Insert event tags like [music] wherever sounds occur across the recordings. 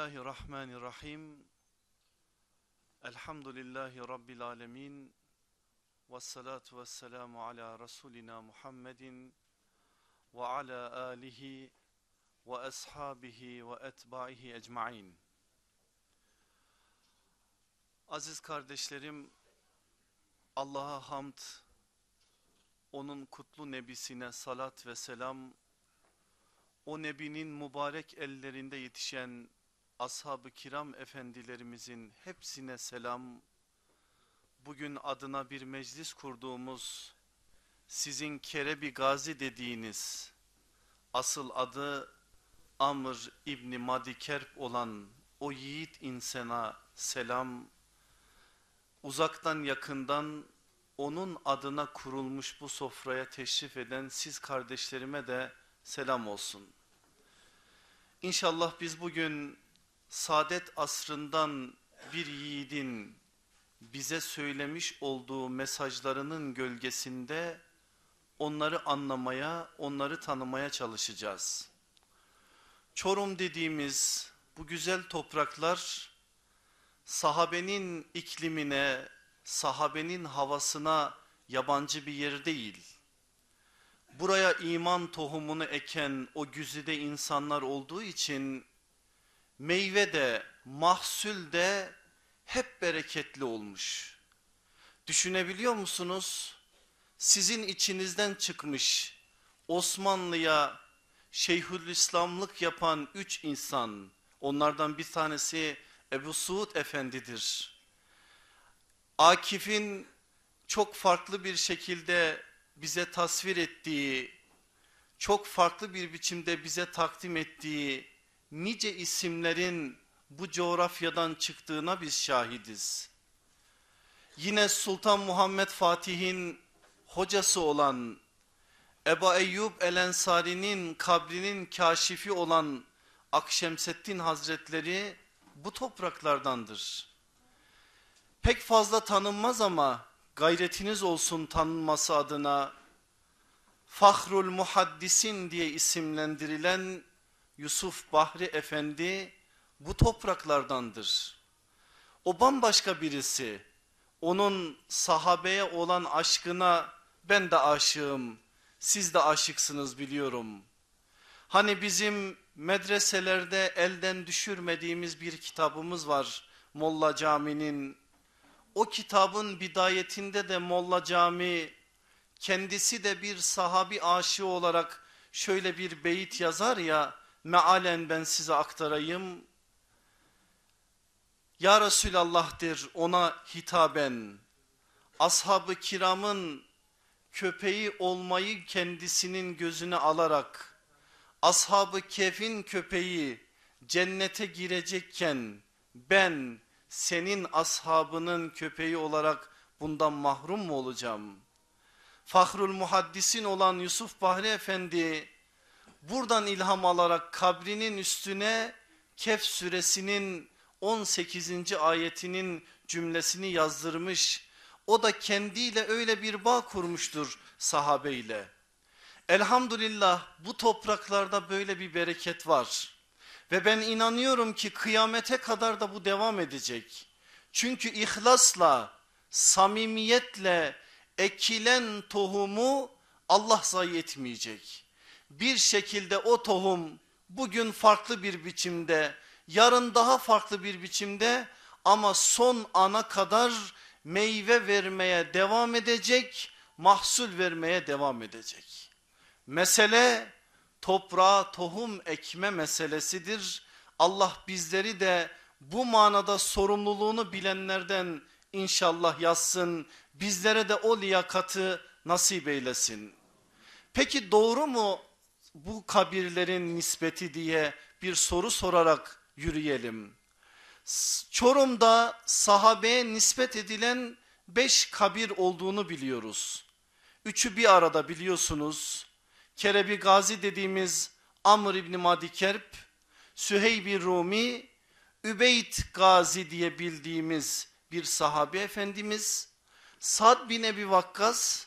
Bismillahirrahmanirrahim. Elhamdülillahi Rabbil alemin. Vessalatu vesselamu ala Resulina Muhammedin ve ala alihi ve ashabihi ve etbaihi ecmain. Aziz kardeşlerim, Allah'a hamd, onun kutlu nebisine salat ve selam, o nebinin mübarek ellerinde yetişen ashab-ı kiram efendilerimizin hepsine selam. Bugün adına bir meclis kurduğumuz sizin Kerebi Gazi dediğiniz asıl adı Amr İbni Madikerp olan o yiğit insana selam. Uzaktan yakından onun adına kurulmuş bu sofraya teşrif eden siz kardeşlerime de selam olsun. İnşallah biz bugün saadet asrından bir yiğidin bize söylemiş olduğu mesajlarının gölgesinde onları anlamaya, onları tanımaya çalışacağız. Çorum dediğimiz bu güzel topraklar sahabenin iklimine, sahabenin havasına yabancı bir yer değil. Buraya iman tohumunu eken o güzide insanlar olduğu için meyve de, mahsul de hep bereketli olmuş. Düşünebiliyor musunuz? Sizin içinizden çıkmış Osmanlı'ya Şeyhülislamlık yapan üç insan, onlardan bir tanesi Ebu Suud Efendidir. Akif'in çok farklı bir şekilde bize tasvir ettiği, çok farklı bir biçimde bize takdim ettiği nice isimlerin bu coğrafyadan çıktığına biz şahidiz. Yine Sultan Muhammed Fatih'in hocası olan Ebu Eyyub El Ensari'nin kabrinin kaşifi olan Akşemseddin Hazretleri bu topraklardandır. Pek fazla tanınmaz ama gayretiniz olsun tanınması adına Fahrul Muhaddisin diye isimlendirilen Yusuf Bahri Efendi bu topraklardandır. O bambaşka birisi. Onun sahabeye olan aşkına ben de aşığım, siz de aşıksınız biliyorum. Hani bizim medreselerde elden düşürmediğimiz bir kitabımız var Molla Cami'nin. O kitabın bidayetinde de Molla Cami kendisi de bir sahabi aşığı olarak şöyle bir beyit yazar ya mealen ben size aktarayım. Ya Resulallah'dır ona hitaben ashab-ı kiramın köpeği olmayı kendisinin gözüne alarak ashab-ı kefin köpeği cennete girecekken ben senin ashabının köpeği olarak bundan mahrum mu olacağım? Fahrul muhaddisin olan Yusuf Bahri Efendi buradan ilham alarak kabrinin üstüne Kehf suresinin 18. ayetinin cümlesini yazdırmış. O da kendiyle öyle bir bağ kurmuştur sahabeyle. Elhamdülillah bu topraklarda böyle bir bereket var. Ve ben inanıyorum ki kıyamete kadar da bu devam edecek. Çünkü ihlasla, samimiyetle ekilen tohumu Allah zayi etmeyecek bir şekilde o tohum bugün farklı bir biçimde, yarın daha farklı bir biçimde ama son ana kadar meyve vermeye devam edecek, mahsul vermeye devam edecek. Mesele toprağa tohum ekme meselesidir. Allah bizleri de bu manada sorumluluğunu bilenlerden inşallah yazsın. Bizlere de o liyakatı nasip eylesin. Peki doğru mu bu kabirlerin nispeti diye bir soru sorarak yürüyelim. Çorum'da sahabeye nispet edilen beş kabir olduğunu biliyoruz. Üçü bir arada biliyorsunuz. Kerebi Gazi dediğimiz Amr İbni Madikerp, Süheybi Rumi, Übeyt Gazi diye bildiğimiz bir sahabi efendimiz, Sad bin Ebi Vakkas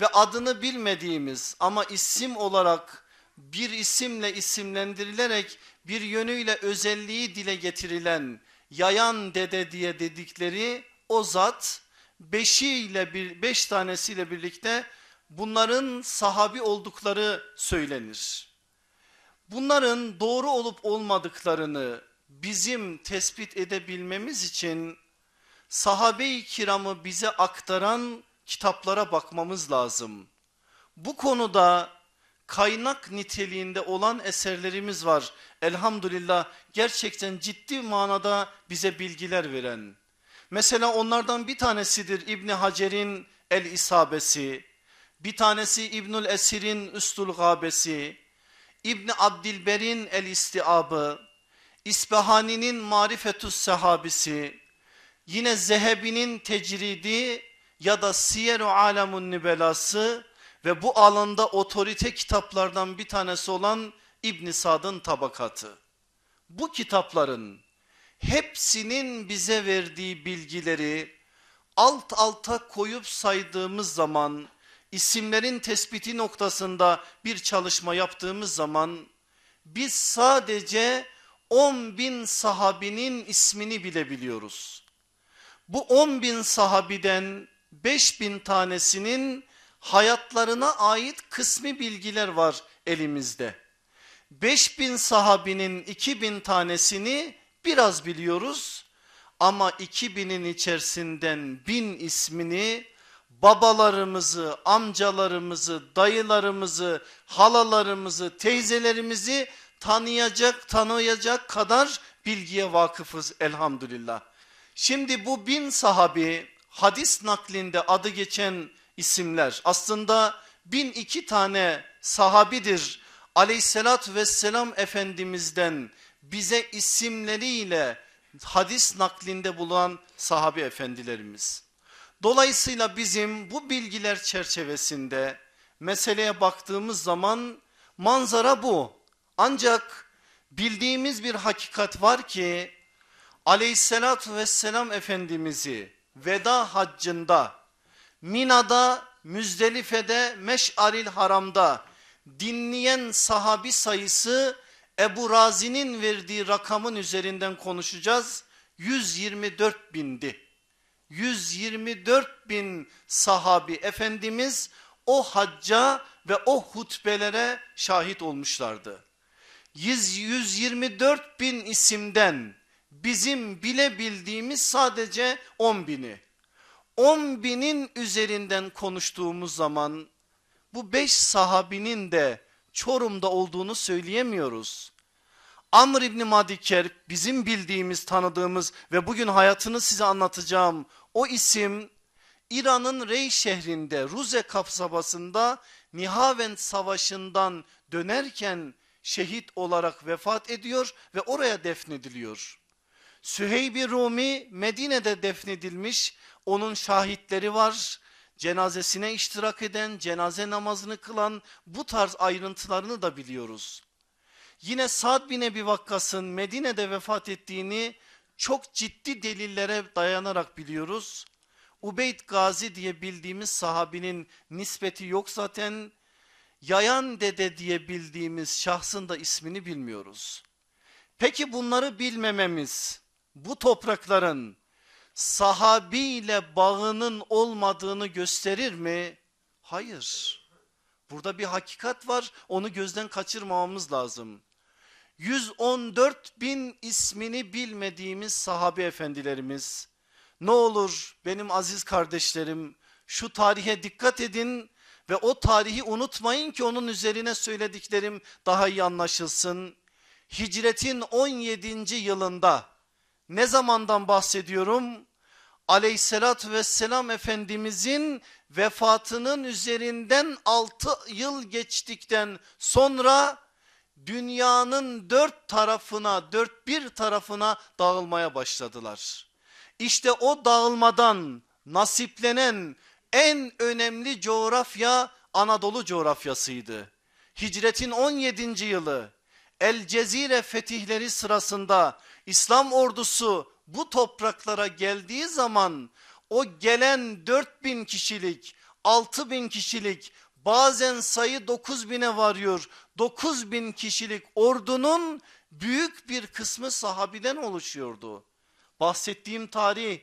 ve adını bilmediğimiz ama isim olarak bir isimle isimlendirilerek bir yönüyle özelliği dile getirilen yayan dede diye dedikleri o zat beşiyle bir beş tanesiyle birlikte bunların sahabi oldukları söylenir. Bunların doğru olup olmadıklarını bizim tespit edebilmemiz için sahabe-i kiramı bize aktaran kitaplara bakmamız lazım. Bu konuda kaynak niteliğinde olan eserlerimiz var. Elhamdülillah gerçekten ciddi manada bize bilgiler veren. Mesela onlardan bir tanesidir İbni Hacer'in El İsabesi, bir tanesi İbnül Esir'in üstül Gabesi, İbni Abdilber'in El İstiabı, İsbahani'nin Marifetüs Sehabisi, yine Zehebi'nin Tecridi ya da Siyer-i Alemun Nübelası ve bu alanda otorite kitaplardan bir tanesi olan İbn Sad'ın tabakatı. Bu kitapların hepsinin bize verdiği bilgileri alt alta koyup saydığımız zaman isimlerin tespiti noktasında bir çalışma yaptığımız zaman biz sadece 10 bin sahabinin ismini bilebiliyoruz. Bu 10 bin sahabiden 5 bin tanesinin hayatlarına ait kısmi bilgiler var elimizde. 5000 sahabinin 2000 tanesini biraz biliyoruz ama 2000'in içerisinden 1000 ismini babalarımızı, amcalarımızı, dayılarımızı, halalarımızı, teyzelerimizi tanıyacak, tanıyacak kadar bilgiye vakıfız elhamdülillah. Şimdi bu bin sahabi hadis naklinde adı geçen isimler. Aslında bin tane sahabidir aleyhissalat vesselam efendimizden bize isimleriyle hadis naklinde bulunan sahabi efendilerimiz. Dolayısıyla bizim bu bilgiler çerçevesinde meseleye baktığımız zaman manzara bu. Ancak bildiğimiz bir hakikat var ki aleyhissalatü vesselam efendimizi veda haccında Mina'da, Müzdelife'de, Meş'aril Haram'da dinleyen sahabi sayısı Ebu Razi'nin verdiği rakamın üzerinden konuşacağız. 124 bindi. 124 bin sahabi Efendimiz o hacca ve o hutbelere şahit olmuşlardı. 124 bin isimden bizim bile bildiğimiz sadece 10 bini. 10 binin üzerinden konuştuğumuz zaman bu 5 sahabinin de Çorum'da olduğunu söyleyemiyoruz. Amr İbni Madiker bizim bildiğimiz tanıdığımız ve bugün hayatını size anlatacağım o isim İran'ın Rey şehrinde Ruze kapsabasında Nihavend savaşından dönerken şehit olarak vefat ediyor ve oraya defnediliyor. Süheybi Rumi Medine'de defnedilmiş onun şahitleri var. Cenazesine iştirak eden, cenaze namazını kılan bu tarz ayrıntılarını da biliyoruz. Yine Sa'd bin Ebi Vakkas'ın Medine'de vefat ettiğini çok ciddi delillere dayanarak biliyoruz. Ubeyd Gazi diye bildiğimiz sahabinin nispeti yok zaten. Yayan dede diye bildiğimiz şahsın da ismini bilmiyoruz. Peki bunları bilmememiz bu toprakların Sahabi ile bağının olmadığını gösterir mi? Hayır. Burada bir hakikat var onu gözden kaçırmamamız lazım. 114 bin ismini bilmediğimiz sahabi efendilerimiz ne olur benim aziz kardeşlerim şu tarihe dikkat edin ve o tarihi unutmayın ki onun üzerine söylediklerim daha iyi anlaşılsın. Hicretin 17. yılında ne zamandan bahsediyorum? Aleyhissalat vesselam Efendimizin vefatının üzerinden 6 yıl geçtikten sonra dünyanın dört tarafına dört bir tarafına dağılmaya başladılar. İşte o dağılmadan nasiplenen en önemli coğrafya Anadolu coğrafyasıydı. Hicretin 17. yılı El Cezire fetihleri sırasında İslam ordusu bu topraklara geldiği zaman o gelen 4000 kişilik 6000 kişilik bazen sayı 9000'e varıyor. 9000 kişilik ordunun büyük bir kısmı sahabiden oluşuyordu. Bahsettiğim tarih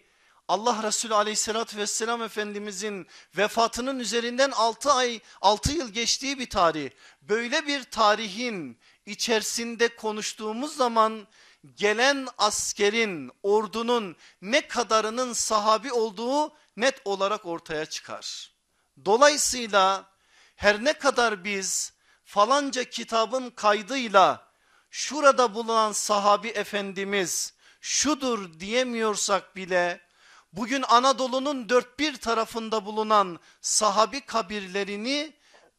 Allah Resulü aleyhissalatü vesselam efendimizin vefatının üzerinden 6 ay 6 yıl geçtiği bir tarih. Böyle bir tarihin içerisinde konuştuğumuz zaman gelen askerin ordunun ne kadarının sahabi olduğu net olarak ortaya çıkar. Dolayısıyla her ne kadar biz falanca kitabın kaydıyla şurada bulunan sahabi efendimiz şudur diyemiyorsak bile bugün Anadolu'nun dört bir tarafında bulunan sahabi kabirlerini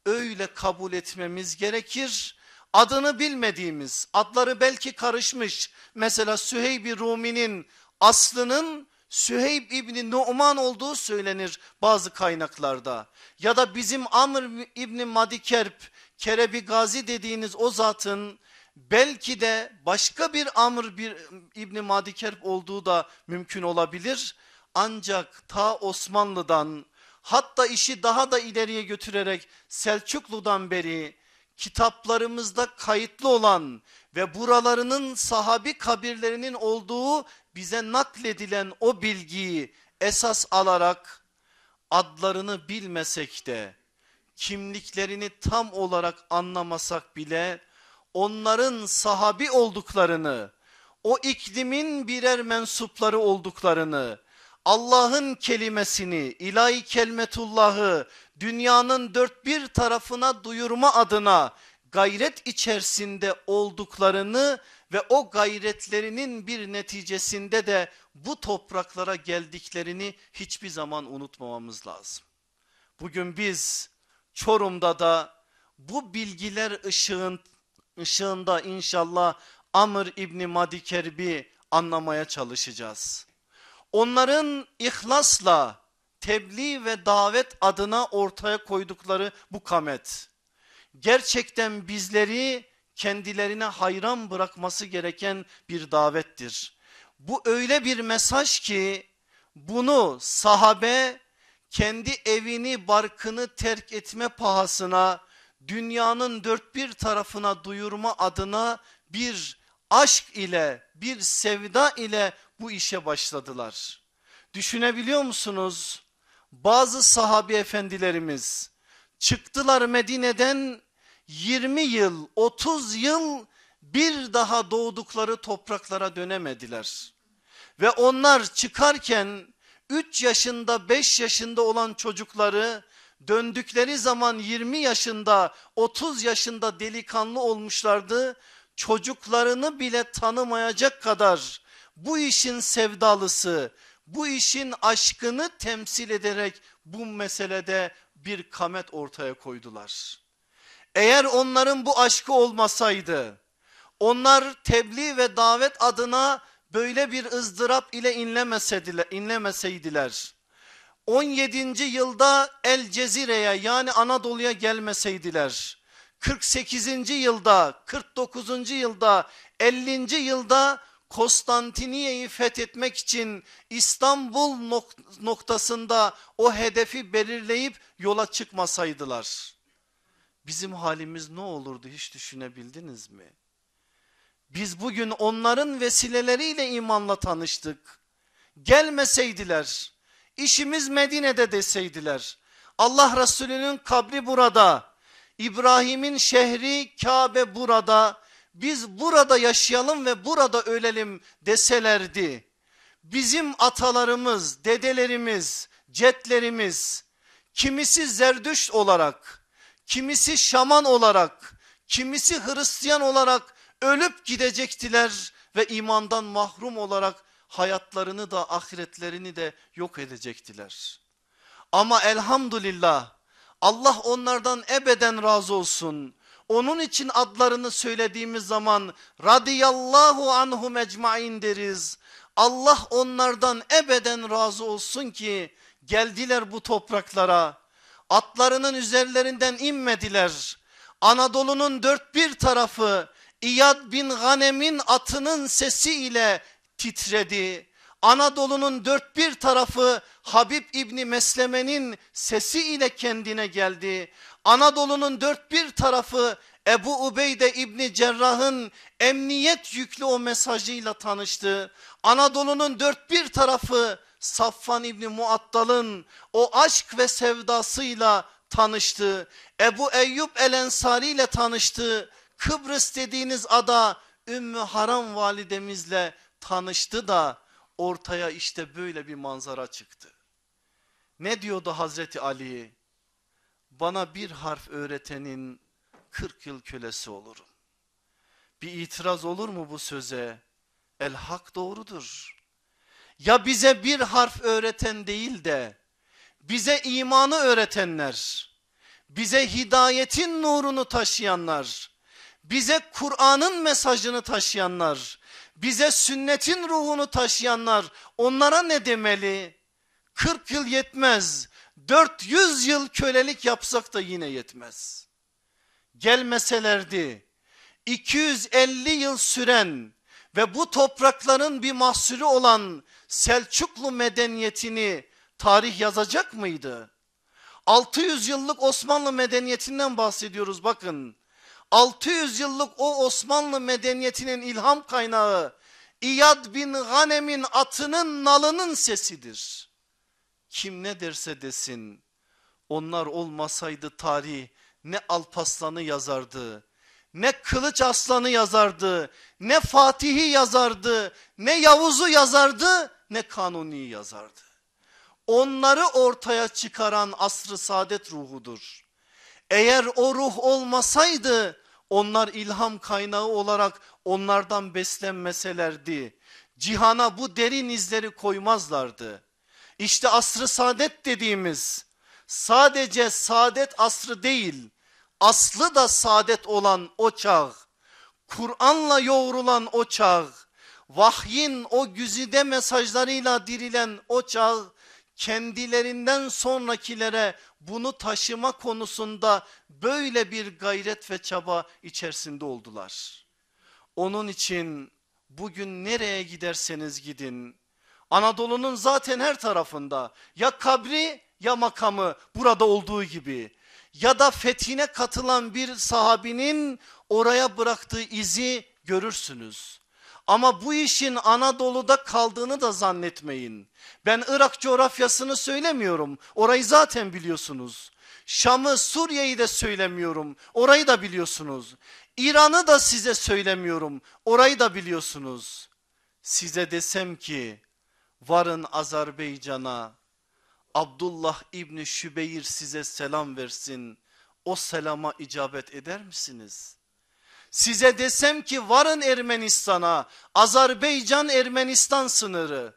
öyle kabul etmemiz gerekir adını bilmediğimiz adları belki karışmış mesela Süheyb-i Rumi'nin aslının Süheyb İbni Numan olduğu söylenir bazı kaynaklarda. Ya da bizim Amr İbni Madikerp, Kerebi Gazi dediğiniz o zatın belki de başka bir Amr bir İbni Madikerp olduğu da mümkün olabilir. Ancak ta Osmanlı'dan hatta işi daha da ileriye götürerek Selçuklu'dan beri kitaplarımızda kayıtlı olan ve buralarının sahabi kabirlerinin olduğu bize nakledilen o bilgiyi esas alarak adlarını bilmesek de kimliklerini tam olarak anlamasak bile onların sahabi olduklarını, o iklimin birer mensupları olduklarını Allah'ın kelimesini, ilahi kelmetullahı dünyanın dört bir tarafına duyurma adına gayret içerisinde olduklarını ve o gayretlerinin bir neticesinde de bu topraklara geldiklerini hiçbir zaman unutmamamız lazım. Bugün biz Çorum'da da bu bilgiler ışığın, ışığında inşallah Amr İbni Madikerbi anlamaya çalışacağız onların ihlasla tebliğ ve davet adına ortaya koydukları bu kamet gerçekten bizleri kendilerine hayran bırakması gereken bir davettir. Bu öyle bir mesaj ki bunu sahabe kendi evini barkını terk etme pahasına dünyanın dört bir tarafına duyurma adına bir aşk ile bir sevda ile bu işe başladılar. Düşünebiliyor musunuz? Bazı sahabi efendilerimiz çıktılar Medine'den 20 yıl 30 yıl bir daha doğdukları topraklara dönemediler. Ve onlar çıkarken 3 yaşında 5 yaşında olan çocukları döndükleri zaman 20 yaşında 30 yaşında delikanlı olmuşlardı çocuklarını bile tanımayacak kadar bu işin sevdalısı, bu işin aşkını temsil ederek bu meselede bir kamet ortaya koydular. Eğer onların bu aşkı olmasaydı, onlar tebliğ ve davet adına böyle bir ızdırap ile inlemeseydiler, inlemeseydiler 17. yılda El Cezire'ye yani Anadolu'ya gelmeseydiler, 48. yılda, 49. yılda, 50. yılda Konstantiniye'yi fethetmek için İstanbul noktasında o hedefi belirleyip yola çıkmasaydılar. Bizim halimiz ne olurdu hiç düşünebildiniz mi? Biz bugün onların vesileleriyle imanla tanıştık. Gelmeseydiler, işimiz Medine'de deseydiler. Allah Resulü'nün kabri burada İbrahim'in şehri Kabe burada. Biz burada yaşayalım ve burada ölelim deselerdi. Bizim atalarımız, dedelerimiz, cetlerimiz kimisi Zerdüşt olarak, kimisi Şaman olarak, kimisi Hristiyan olarak ölüp gidecektiler ve imandan mahrum olarak hayatlarını da ahiretlerini de yok edecektiler. Ama elhamdülillah Allah onlardan ebeden razı olsun. Onun için adlarını söylediğimiz zaman radiyallahu anhum ecmain deriz. Allah onlardan ebeden razı olsun ki geldiler bu topraklara. Atlarının üzerlerinden inmediler. Anadolu'nun dört bir tarafı İyad bin Ghanem'in atının sesiyle titredi. Anadolu'nun dört bir tarafı Habib İbni Mesleme'nin sesi ile kendine geldi. Anadolu'nun dört bir tarafı Ebu Ubeyde İbni Cerrah'ın emniyet yüklü o mesajıyla tanıştı. Anadolu'nun dört bir tarafı Safvan İbni Muattal'ın o aşk ve sevdasıyla tanıştı. Ebu Eyyub El Ensari ile tanıştı. Kıbrıs dediğiniz ada Ümmü Haram validemizle tanıştı da ortaya işte böyle bir manzara çıktı. Ne diyordu Hazreti Ali? Bana bir harf öğretenin 40 yıl kölesi olurum. Bir itiraz olur mu bu söze? El hak doğrudur. Ya bize bir harf öğreten değil de bize imanı öğretenler, bize hidayetin nurunu taşıyanlar, bize Kur'an'ın mesajını taşıyanlar, bize sünnetin ruhunu taşıyanlar onlara ne demeli? 40 yıl yetmez. 400 yıl kölelik yapsak da yine yetmez. Gelmeselerdi 250 yıl süren ve bu toprakların bir mahsulü olan Selçuklu medeniyetini tarih yazacak mıydı? 600 yıllık Osmanlı medeniyetinden bahsediyoruz bakın. 600 yıllık o Osmanlı medeniyetinin ilham kaynağı İyad bin Ghanem'in atının nalının sesidir. Kim ne derse desin onlar olmasaydı tarih ne Alpaslan'ı yazardı, ne Kılıç Aslan'ı yazardı, ne Fatih'i yazardı, ne Yavuz'u yazardı, ne Kanuni'yi yazardı. Onları ortaya çıkaran asrı saadet ruhudur. Eğer o ruh olmasaydı onlar ilham kaynağı olarak onlardan beslenmeselerdi. Cihana bu derin izleri koymazlardı. İşte asrı saadet dediğimiz sadece saadet asrı değil aslı da saadet olan o çağ. Kur'an'la yoğrulan o çağ. Vahyin o güzide mesajlarıyla dirilen o çağ kendilerinden sonrakilere bunu taşıma konusunda böyle bir gayret ve çaba içerisinde oldular. Onun için bugün nereye giderseniz gidin Anadolu'nun zaten her tarafında ya kabri ya makamı burada olduğu gibi ya da fethine katılan bir sahabinin oraya bıraktığı izi görürsünüz. Ama bu işin Anadolu'da kaldığını da zannetmeyin. Ben Irak coğrafyasını söylemiyorum. Orayı zaten biliyorsunuz. Şam'ı, Suriye'yi de söylemiyorum. Orayı da biliyorsunuz. İran'ı da size söylemiyorum. Orayı da biliyorsunuz. Size desem ki varın Azerbaycan'a Abdullah İbni Şübeyr size selam versin. O selama icabet eder misiniz?'' Size desem ki varın Ermenistan'a, Azerbaycan Ermenistan sınırı.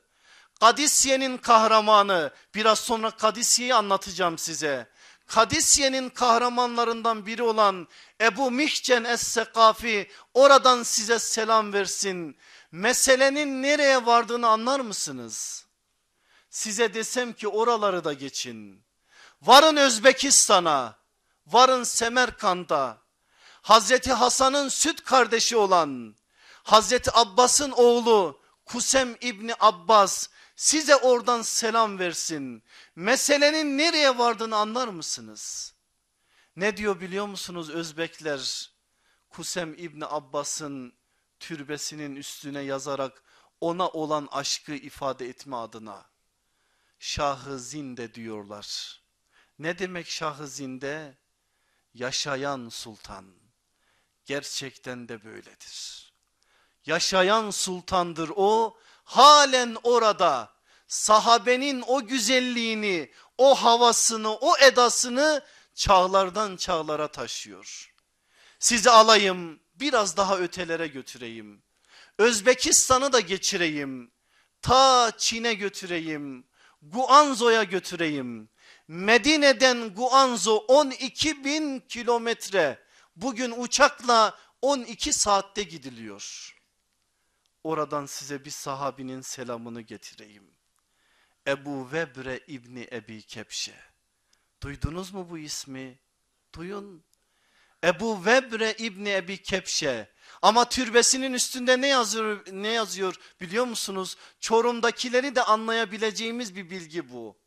Kadisye'nin kahramanı, biraz sonra Kadisye'yi anlatacağım size. Kadisye'nin kahramanlarından biri olan Ebu Mihcen Es-Sekafi oradan size selam versin. Meselenin nereye vardığını anlar mısınız? Size desem ki oraları da geçin. Varın Özbekistan'a, varın Semerkand'a, Hazreti Hasan'ın süt kardeşi olan Hazreti Abbas'ın oğlu Kusem İbni Abbas size oradan selam versin. Meselenin nereye vardığını anlar mısınız? Ne diyor biliyor musunuz Özbekler? Kusem İbni Abbas'ın türbesinin üstüne yazarak ona olan aşkı ifade etme adına. Şahı zinde diyorlar. Ne demek şahı zinde? Yaşayan sultan gerçekten de böyledir. Yaşayan sultandır o, halen orada sahabenin o güzelliğini, o havasını, o edasını çağlardan çağlara taşıyor. Sizi alayım, biraz daha ötelere götüreyim. Özbekistan'ı da geçireyim. Ta Çin'e götüreyim. Guanzo'ya götüreyim. Medine'den Guanzo 12 bin kilometre Bugün uçakla 12 saatte gidiliyor. Oradan size bir sahabinin selamını getireyim. Ebu Vebre İbni Ebi Kepşe. Duydunuz mu bu ismi? Duyun. Ebu Vebre İbni Ebi Kepşe. Ama türbesinin üstünde ne yazıyor, ne yazıyor biliyor musunuz? Çorum'dakileri de anlayabileceğimiz bir bilgi bu.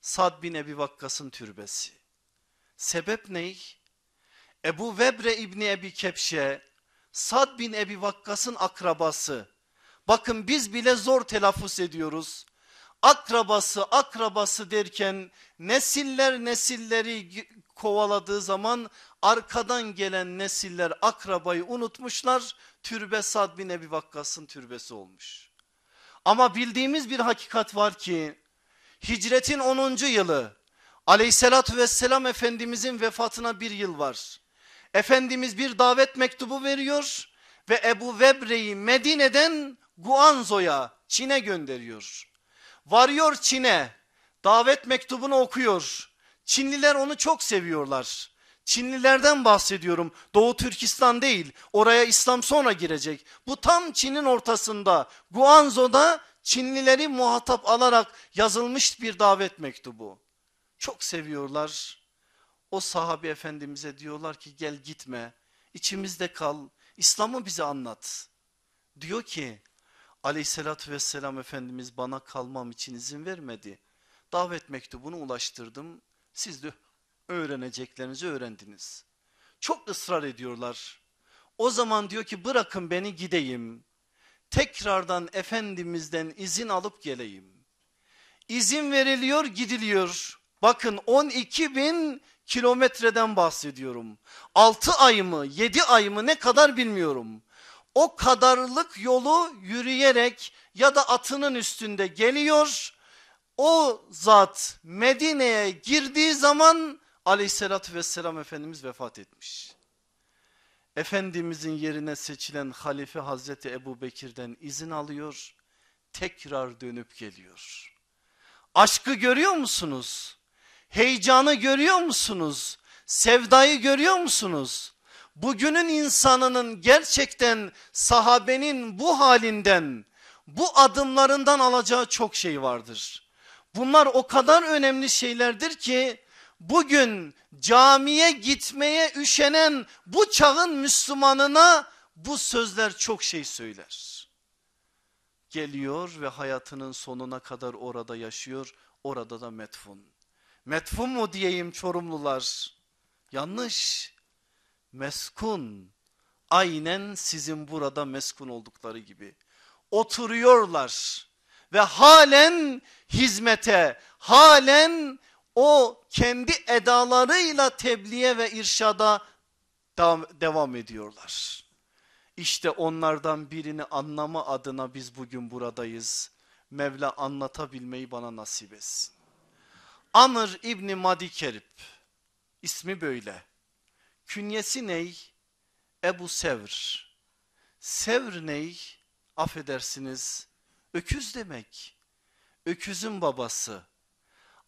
Sad bin Ebi Vakkas'ın türbesi. Sebep ney? Ebu Vebre İbni Ebi Kepşe, Sad bin Ebi Vakkas'ın akrabası. Bakın biz bile zor telaffuz ediyoruz. Akrabası akrabası derken nesiller nesilleri kovaladığı zaman arkadan gelen nesiller akrabayı unutmuşlar. Türbe Sad bin Ebi Vakkas'ın türbesi olmuş. Ama bildiğimiz bir hakikat var ki hicretin 10. yılı aleyhissalatü vesselam efendimizin vefatına bir yıl var. Efendimiz bir davet mektubu veriyor ve Ebu Vebre'yi Medine'den Guanzo'ya Çin'e gönderiyor. Varıyor Çin'e davet mektubunu okuyor. Çinliler onu çok seviyorlar. Çinlilerden bahsediyorum. Doğu Türkistan değil. Oraya İslam sonra girecek. Bu tam Çin'in ortasında. Guanzo'da Çinlileri muhatap alarak yazılmış bir davet mektubu. Çok seviyorlar. O sahabi efendimize diyorlar ki gel gitme içimizde kal İslam'ı bize anlat. Diyor ki aleyhissalatü vesselam efendimiz bana kalmam için izin vermedi. Davet mektubunu ulaştırdım siz de öğreneceklerinizi öğrendiniz. Çok ısrar ediyorlar. O zaman diyor ki bırakın beni gideyim. Tekrardan Efendimiz'den izin alıp geleyim. İzin veriliyor gidiliyor. Bakın 12 bin kilometreden bahsediyorum. 6 ay mı 7 ay mı ne kadar bilmiyorum. O kadarlık yolu yürüyerek ya da atının üstünde geliyor. O zat Medine'ye girdiği zaman aleyhissalatü vesselam Efendimiz vefat etmiş. Efendimizin yerine seçilen halife Hazreti Ebu Bekir'den izin alıyor. Tekrar dönüp geliyor. Aşkı görüyor musunuz? Heyecanı görüyor musunuz? Sevdayı görüyor musunuz? Bugünün insanının gerçekten sahabenin bu halinden, bu adımlarından alacağı çok şey vardır. Bunlar o kadar önemli şeylerdir ki bugün camiye gitmeye üşenen bu çağın Müslümanına bu sözler çok şey söyler. Geliyor ve hayatının sonuna kadar orada yaşıyor, orada da metfun. Metfun mu diyeyim Çorumlular? Yanlış. Meskun. Aynen sizin burada meskun oldukları gibi. Oturuyorlar ve halen hizmete, halen o kendi edalarıyla tebliğe ve irşada devam ediyorlar. İşte onlardan birini anlama adına biz bugün buradayız. Mevla anlatabilmeyi bana nasip etsin. Amr İbni Madikerip, ismi böyle. Künyesi ney? Ebu Sevr. Sevr ney? Affedersiniz öküz demek. Öküzün babası.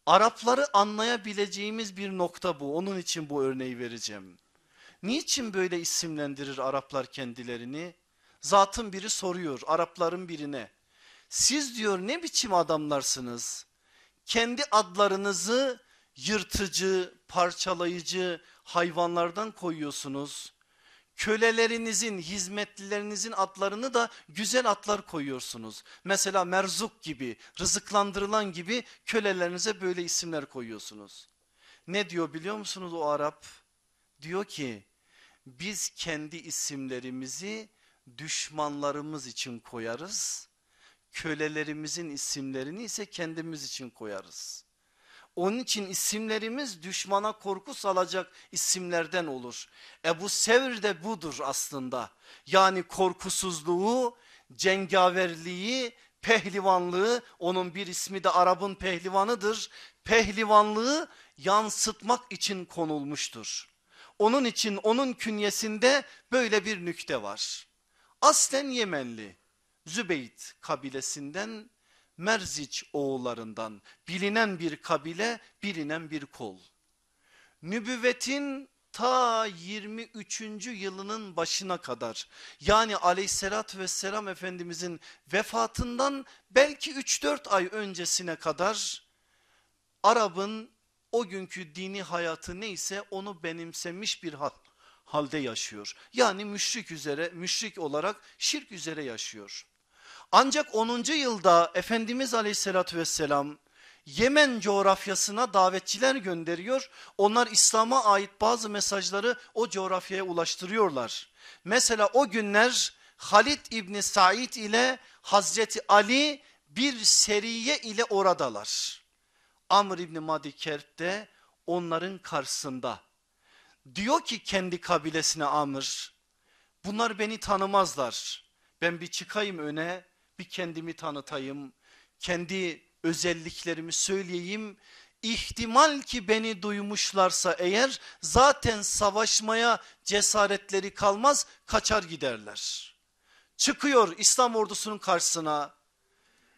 Arapları anlayabileceğimiz bir nokta bu. Onun için bu örneği vereceğim. Niçin böyle isimlendirir Araplar kendilerini? Zatın biri soruyor Arapların birine. Siz diyor ne biçim adamlarsınız? kendi adlarınızı yırtıcı, parçalayıcı hayvanlardan koyuyorsunuz. Kölelerinizin, hizmetlilerinizin adlarını da güzel atlar koyuyorsunuz. Mesela merzuk gibi, rızıklandırılan gibi kölelerinize böyle isimler koyuyorsunuz. Ne diyor biliyor musunuz o Arap? Diyor ki biz kendi isimlerimizi düşmanlarımız için koyarız kölelerimizin isimlerini ise kendimiz için koyarız. Onun için isimlerimiz düşmana korku salacak isimlerden olur. Ebu Sevr de budur aslında. Yani korkusuzluğu, cengaverliği, pehlivanlığı onun bir ismi de Arap'ın pehlivanıdır. Pehlivanlığı yansıtmak için konulmuştur. Onun için onun künyesinde böyle bir nükte var. Aslen Yemenli Zübeyt kabilesinden Merziç oğullarından bilinen bir kabile bilinen bir kol. Nübüvvetin ta 23. yılının başına kadar yani aleyhissalatü vesselam Efendimizin vefatından belki 3-4 ay öncesine kadar Arap'ın o günkü dini hayatı neyse onu benimsemiş bir hal, halde yaşıyor. Yani müşrik üzere müşrik olarak şirk üzere yaşıyor. Ancak 10. yılda Efendimiz aleyhissalatü vesselam Yemen coğrafyasına davetçiler gönderiyor. Onlar İslam'a ait bazı mesajları o coğrafyaya ulaştırıyorlar. Mesela o günler Halid İbni Said ile Hazreti Ali bir seriye ile oradalar. Amr İbni Madikert de onların karşısında. Diyor ki kendi kabilesine Amr bunlar beni tanımazlar. Ben bir çıkayım öne bir kendimi tanıtayım, kendi özelliklerimi söyleyeyim. İhtimal ki beni duymuşlarsa eğer zaten savaşmaya cesaretleri kalmaz kaçar giderler. Çıkıyor İslam ordusunun karşısına.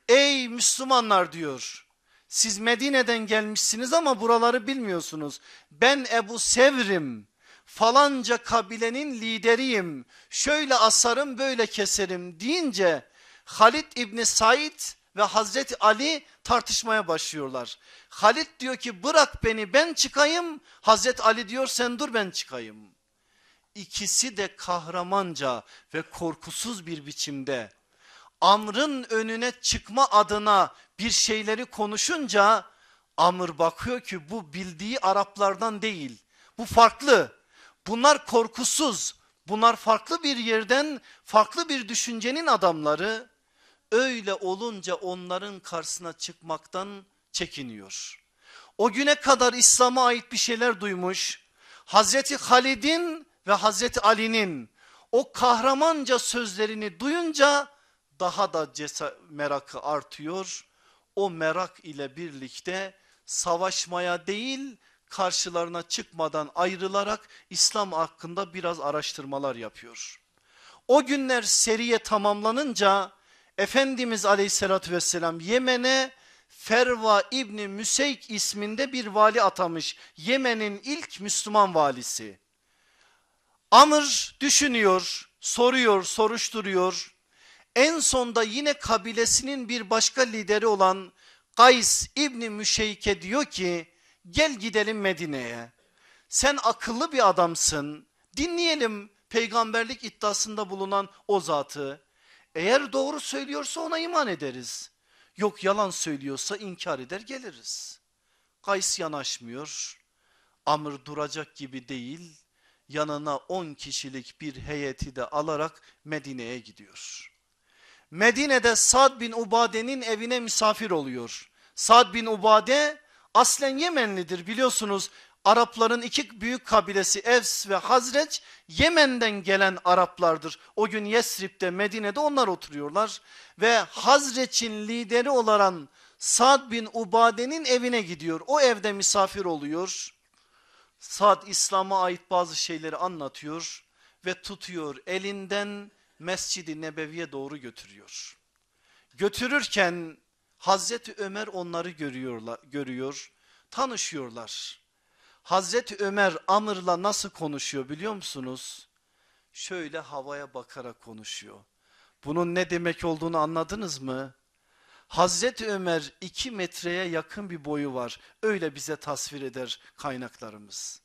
Ey Müslümanlar diyor siz Medine'den gelmişsiniz ama buraları bilmiyorsunuz. Ben Ebu Sevrim falanca kabilenin lideriyim. Şöyle asarım böyle keserim deyince Halid İbni Said ve Hazreti Ali tartışmaya başlıyorlar. Halid diyor ki bırak beni ben çıkayım. Hazreti Ali diyor sen dur ben çıkayım. İkisi de kahramanca ve korkusuz bir biçimde Amr'ın önüne çıkma adına bir şeyleri konuşunca Amr bakıyor ki bu bildiği Araplardan değil. Bu farklı. Bunlar korkusuz. Bunlar farklı bir yerden farklı bir düşüncenin adamları öyle olunca onların karşısına çıkmaktan çekiniyor. O güne kadar İslam'a ait bir şeyler duymuş. Hazreti Halid'in ve Hazreti Ali'nin o kahramanca sözlerini duyunca daha da merakı artıyor. O merak ile birlikte savaşmaya değil karşılarına çıkmadan ayrılarak İslam hakkında biraz araştırmalar yapıyor. O günler seriye tamamlanınca Efendimiz aleyhissalatü vesselam Yemen'e Ferva İbni Müseyk isminde bir vali atamış. Yemen'in ilk Müslüman valisi. Amr düşünüyor, soruyor, soruşturuyor. En sonda yine kabilesinin bir başka lideri olan Gays İbni Müşeyke diyor ki gel gidelim Medine'ye. Sen akıllı bir adamsın. Dinleyelim peygamberlik iddiasında bulunan o zatı. Eğer doğru söylüyorsa ona iman ederiz. Yok yalan söylüyorsa inkar eder geliriz. Kays yanaşmıyor. Amr duracak gibi değil. Yanına 10 kişilik bir heyeti de alarak Medine'ye gidiyor. Medine'de Sad bin Ubade'nin evine misafir oluyor. Sad bin Ubade aslen Yemenlidir biliyorsunuz Arapların iki büyük kabilesi Evs ve Hazreç Yemen'den gelen Araplardır. O gün Yesrib'de Medine'de onlar oturuyorlar ve Hazreç'in lideri olan Sad bin Ubade'nin evine gidiyor. O evde misafir oluyor. Sad İslam'a ait bazı şeyleri anlatıyor ve tutuyor elinden Mescid-i Nebevi'ye doğru götürüyor. Götürürken Hazreti Ömer onları görüyorlar, görüyor, tanışıyorlar. Hazreti Ömer Amr'la nasıl konuşuyor biliyor musunuz? Şöyle havaya bakarak konuşuyor. Bunun ne demek olduğunu anladınız mı? Hazreti Ömer 2 metreye yakın bir boyu var. Öyle bize tasvir eder kaynaklarımız.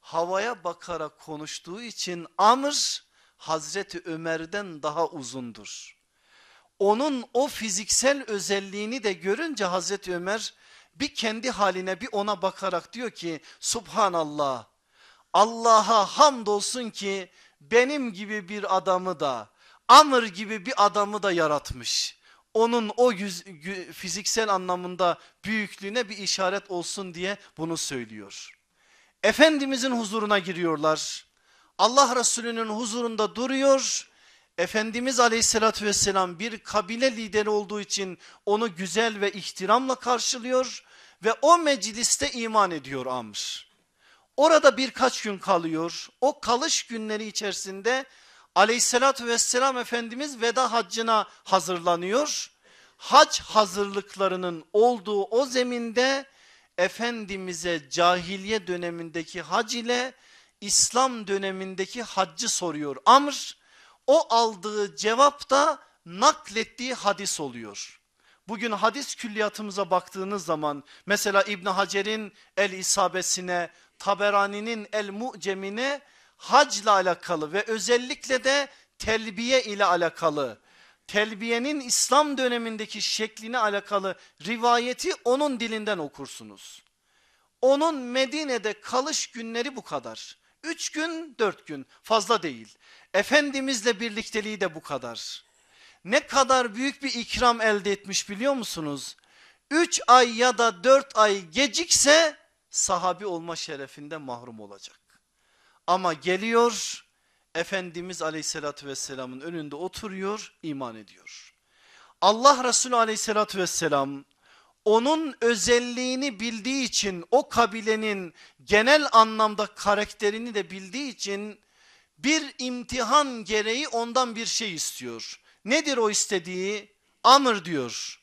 Havaya bakarak konuştuğu için Amr Hazreti Ömer'den daha uzundur. Onun o fiziksel özelliğini de görünce Hazreti Ömer bir kendi haline bir ona bakarak diyor ki subhanallah Allah'a hamdolsun ki benim gibi bir adamı da Amr gibi bir adamı da yaratmış. Onun o yüz, fiziksel anlamında büyüklüğüne bir işaret olsun diye bunu söylüyor. Efendimizin huzuruna giriyorlar. Allah Resulü'nün huzurunda duruyor Efendimiz aleyhissalatü vesselam bir kabile lideri olduğu için onu güzel ve ihtiramla karşılıyor ve o mecliste iman ediyor Amr. Orada birkaç gün kalıyor. O kalış günleri içerisinde aleyhissalatü vesselam Efendimiz veda haccına hazırlanıyor. Hac hazırlıklarının olduğu o zeminde Efendimiz'e cahiliye dönemindeki hac ile İslam dönemindeki haccı soruyor Amr o aldığı cevap da naklettiği hadis oluyor. Bugün hadis külliyatımıza baktığınız zaman mesela İbn Hacer'in El İsabesine, Taberani'nin El Mu'cemine hacla alakalı ve özellikle de telbiye ile alakalı telbiyenin İslam dönemindeki şekline alakalı rivayeti onun dilinden okursunuz. Onun Medine'de kalış günleri bu kadar. Üç gün dört gün fazla değil. Efendimizle birlikteliği de bu kadar. Ne kadar büyük bir ikram elde etmiş biliyor musunuz? 3 ay ya da 4 ay gecikse sahabi olma şerefinde mahrum olacak. Ama geliyor Efendimiz aleyhissalatü vesselamın önünde oturuyor iman ediyor. Allah Resulü aleyhissalatü vesselam onun özelliğini bildiği için o kabilenin genel anlamda karakterini de bildiği için bir imtihan gereği ondan bir şey istiyor. Nedir o istediği? Amr diyor.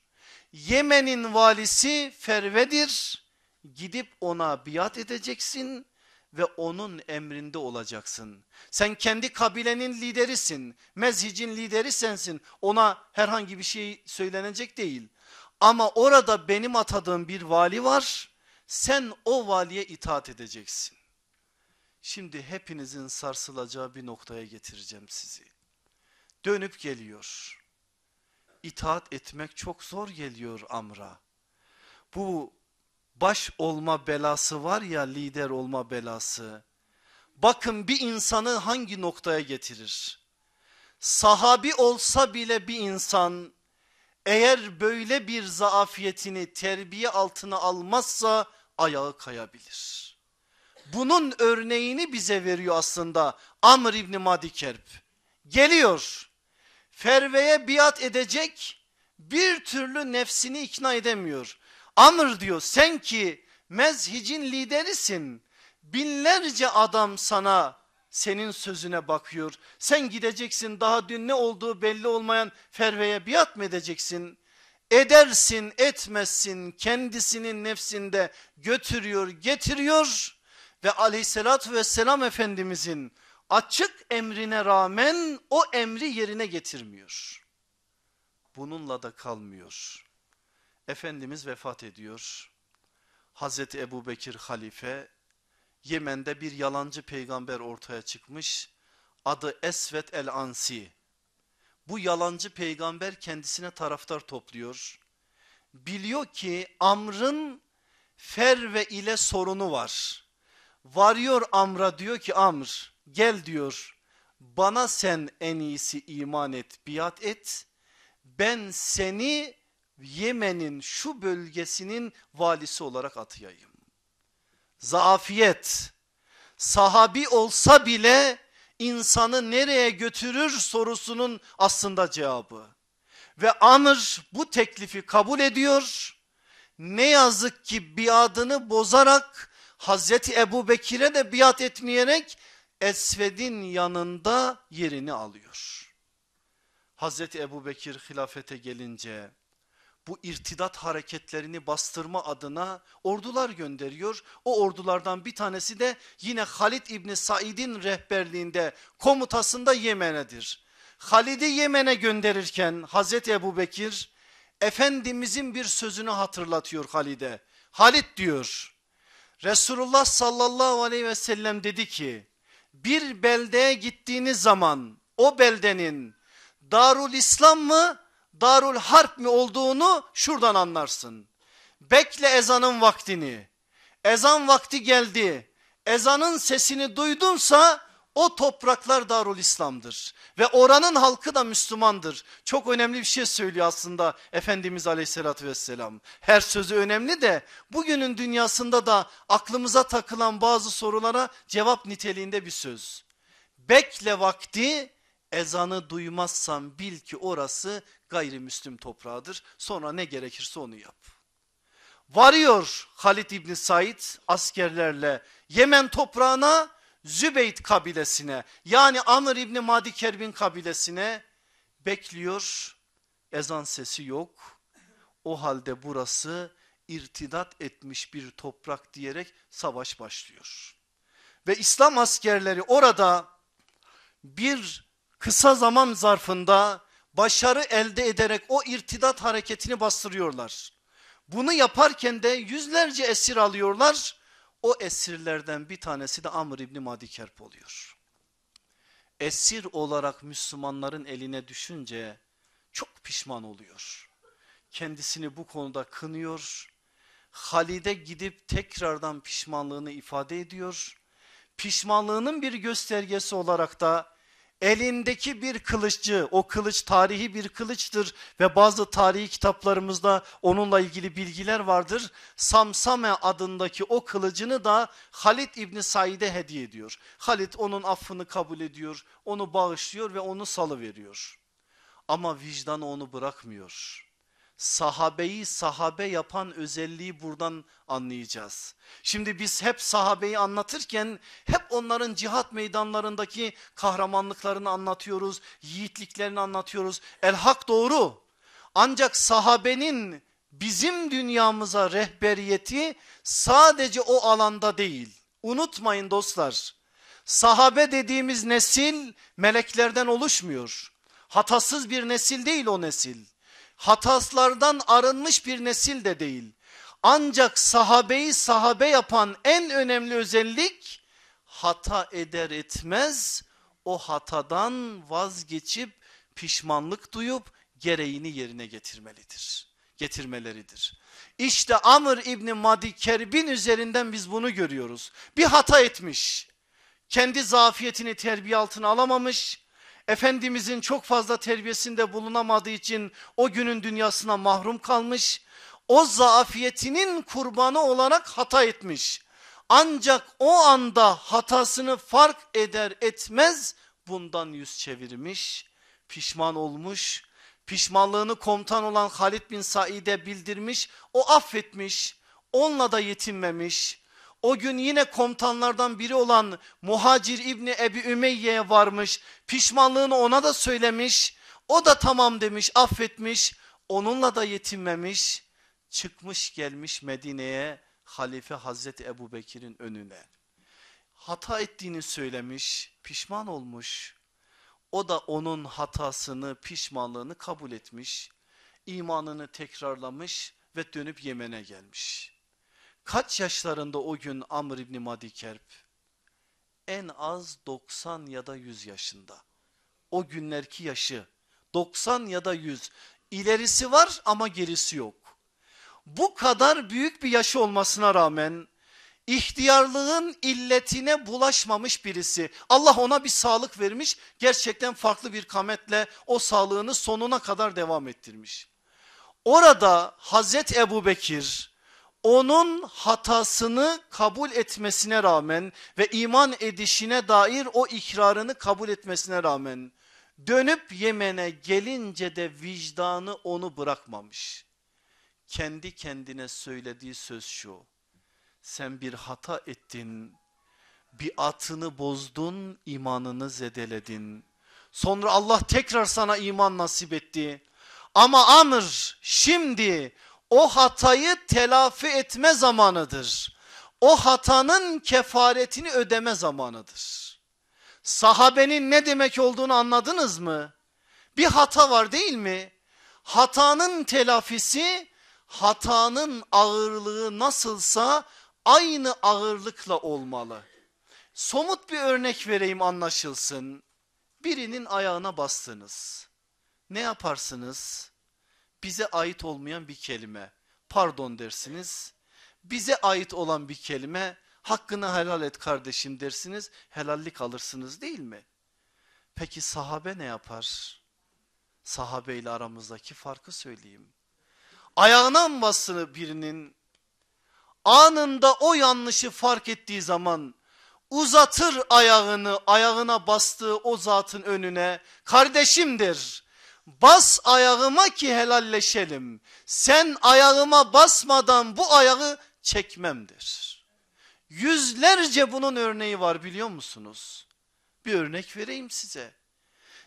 Yemen'in valisi Ferve'dir. Gidip ona biat edeceksin ve onun emrinde olacaksın. Sen kendi kabilenin liderisin. Mezhicin lideri sensin. Ona herhangi bir şey söylenecek değil. Ama orada benim atadığım bir vali var. Sen o valiye itaat edeceksin. Şimdi hepinizin sarsılacağı bir noktaya getireceğim sizi. Dönüp geliyor. İtaat etmek çok zor geliyor Amr'a. Bu baş olma belası var ya lider olma belası. Bakın bir insanı hangi noktaya getirir? Sahabi olsa bile bir insan eğer böyle bir zaafiyetini terbiye altına almazsa ayağı kayabilir. Bunun örneğini bize veriyor aslında Amr İbni Madikerp. Geliyor Ferve'ye biat edecek bir türlü nefsini ikna edemiyor. Amr diyor sen ki mezhicin liderisin. Binlerce adam sana senin sözüne bakıyor. Sen gideceksin daha dün ne olduğu belli olmayan Ferve'ye biat mı edeceksin? Edersin etmezsin kendisinin nefsinde götürüyor getiriyor ve aleyhissalatü vesselam efendimizin açık emrine rağmen o emri yerine getirmiyor. Bununla da kalmıyor. Efendimiz vefat ediyor. Hazreti Ebu Bekir halife Yemen'de bir yalancı peygamber ortaya çıkmış. Adı Esvet el Ansi. Bu yalancı peygamber kendisine taraftar topluyor. Biliyor ki Amr'ın Ferve ile sorunu var. Varıyor Amr'a diyor ki Amr gel diyor bana sen en iyisi iman et biat et. Ben seni Yemen'in şu bölgesinin valisi olarak atayayım. Zaafiyet sahabi olsa bile insanı nereye götürür sorusunun aslında cevabı. Ve Amr bu teklifi kabul ediyor. Ne yazık ki biadını bozarak Hazreti Ebu Bekir'e de biat etmeyerek Esved'in yanında yerini alıyor. Hazreti Ebu Bekir hilafete gelince bu irtidat hareketlerini bastırma adına ordular gönderiyor. O ordulardan bir tanesi de yine Halid İbni Said'in rehberliğinde komutasında Yemen'edir. Halid'i Yemen'e gönderirken Hazreti Ebu Bekir Efendimizin bir sözünü hatırlatıyor Halid'e. Halid diyor Resulullah sallallahu aleyhi ve sellem dedi ki bir beldeye gittiğiniz zaman o beldenin Darul İslam mı Darul Harp mi olduğunu şuradan anlarsın. Bekle ezanın vaktini. Ezan vakti geldi. Ezanın sesini duydunsa o topraklar Darul İslam'dır ve oranın halkı da Müslümandır. Çok önemli bir şey söylüyor aslında Efendimiz Aleyhisselatü vesselam. Her sözü önemli de bugünün dünyasında da aklımıza takılan bazı sorulara cevap niteliğinde bir söz. Bekle vakti ezanı duymazsan bil ki orası gayrimüslim toprağıdır. Sonra ne gerekirse onu yap. Varıyor Halid İbni Said askerlerle Yemen toprağına Zübeyt kabilesine yani Amr İbni Madi Kerbin kabilesine bekliyor. Ezan sesi yok. O halde burası irtidat etmiş bir toprak diyerek savaş başlıyor. Ve İslam askerleri orada bir kısa zaman zarfında başarı elde ederek o irtidat hareketini bastırıyorlar. Bunu yaparken de yüzlerce esir alıyorlar o esirlerden bir tanesi de Amr İbni Madikerp oluyor. Esir olarak Müslümanların eline düşünce çok pişman oluyor. Kendisini bu konuda kınıyor. Halide gidip tekrardan pişmanlığını ifade ediyor. Pişmanlığının bir göstergesi olarak da elindeki bir kılıççı, o kılıç tarihi bir kılıçtır ve bazı tarihi kitaplarımızda onunla ilgili bilgiler vardır. Samsame adındaki o kılıcını da Halit İbni Said'e hediye ediyor. Halit onun affını kabul ediyor, onu bağışlıyor ve onu salıveriyor. Ama vicdanı onu bırakmıyor sahabeyi sahabe yapan özelliği buradan anlayacağız. Şimdi biz hep sahabeyi anlatırken hep onların cihat meydanlarındaki kahramanlıklarını anlatıyoruz, yiğitliklerini anlatıyoruz. El hak doğru ancak sahabenin bizim dünyamıza rehberiyeti sadece o alanda değil. Unutmayın dostlar sahabe dediğimiz nesil meleklerden oluşmuyor. Hatasız bir nesil değil o nesil hataslardan arınmış bir nesil de değil. Ancak sahabeyi sahabe yapan en önemli özellik hata eder etmez o hatadan vazgeçip pişmanlık duyup gereğini yerine getirmelidir. Getirmeleridir. İşte Amr İbni Madi Kerbin üzerinden biz bunu görüyoruz. Bir hata etmiş. Kendi zafiyetini terbiye altına alamamış. Efendimizin çok fazla terbiyesinde bulunamadığı için o günün dünyasına mahrum kalmış. O zaafiyetinin kurbanı olarak hata etmiş. Ancak o anda hatasını fark eder etmez bundan yüz çevirmiş. Pişman olmuş. Pişmanlığını komutan olan Halid bin Said'e bildirmiş. O affetmiş. Onunla da yetinmemiş o gün yine komutanlardan biri olan Muhacir İbni Ebi Ümeyye'ye varmış. Pişmanlığını ona da söylemiş. O da tamam demiş affetmiş. Onunla da yetinmemiş. Çıkmış gelmiş Medine'ye halife Hazreti Ebu Bekir'in önüne. Hata ettiğini söylemiş pişman olmuş. O da onun hatasını pişmanlığını kabul etmiş. İmanını tekrarlamış ve dönüp Yemen'e gelmiş. Kaç yaşlarında o gün Amr İbni Madikerp? En az 90 ya da 100 yaşında. O günlerki yaşı 90 ya da 100. İlerisi var ama gerisi yok. Bu kadar büyük bir yaşı olmasına rağmen ihtiyarlığın illetine bulaşmamış birisi. Allah ona bir sağlık vermiş. Gerçekten farklı bir kametle o sağlığını sonuna kadar devam ettirmiş. Orada Hazreti Ebu Bekir onun hatasını kabul etmesine rağmen ve iman edişine dair o ikrarını kabul etmesine rağmen dönüp Yemen'e gelince de vicdanı onu bırakmamış. Kendi kendine söylediği söz şu. Sen bir hata ettin. bir atını bozdun, imanını zedeledin. Sonra Allah tekrar sana iman nasip etti. Ama Amr şimdi o hatayı telafi etme zamanıdır. O hatanın kefaretini ödeme zamanıdır. Sahabenin ne demek olduğunu anladınız mı? Bir hata var değil mi? Hatanın telafisi hatanın ağırlığı nasılsa aynı ağırlıkla olmalı. Somut bir örnek vereyim anlaşılsın. Birinin ayağına bastınız. Ne yaparsınız? bize ait olmayan bir kelime. Pardon dersiniz. Bize ait olan bir kelime hakkını helal et kardeşim dersiniz. Helallik alırsınız değil mi? Peki sahabe ne yapar? Sahabe ile aramızdaki farkı söyleyeyim. Ayağına basını birinin anında o yanlışı fark ettiği zaman uzatır ayağını ayağına bastığı o zatın önüne kardeşimdir der Bas ayağıma ki helalleşelim. Sen ayağıma basmadan bu ayağı çekmemdir. Yüzlerce bunun örneği var biliyor musunuz? Bir örnek vereyim size.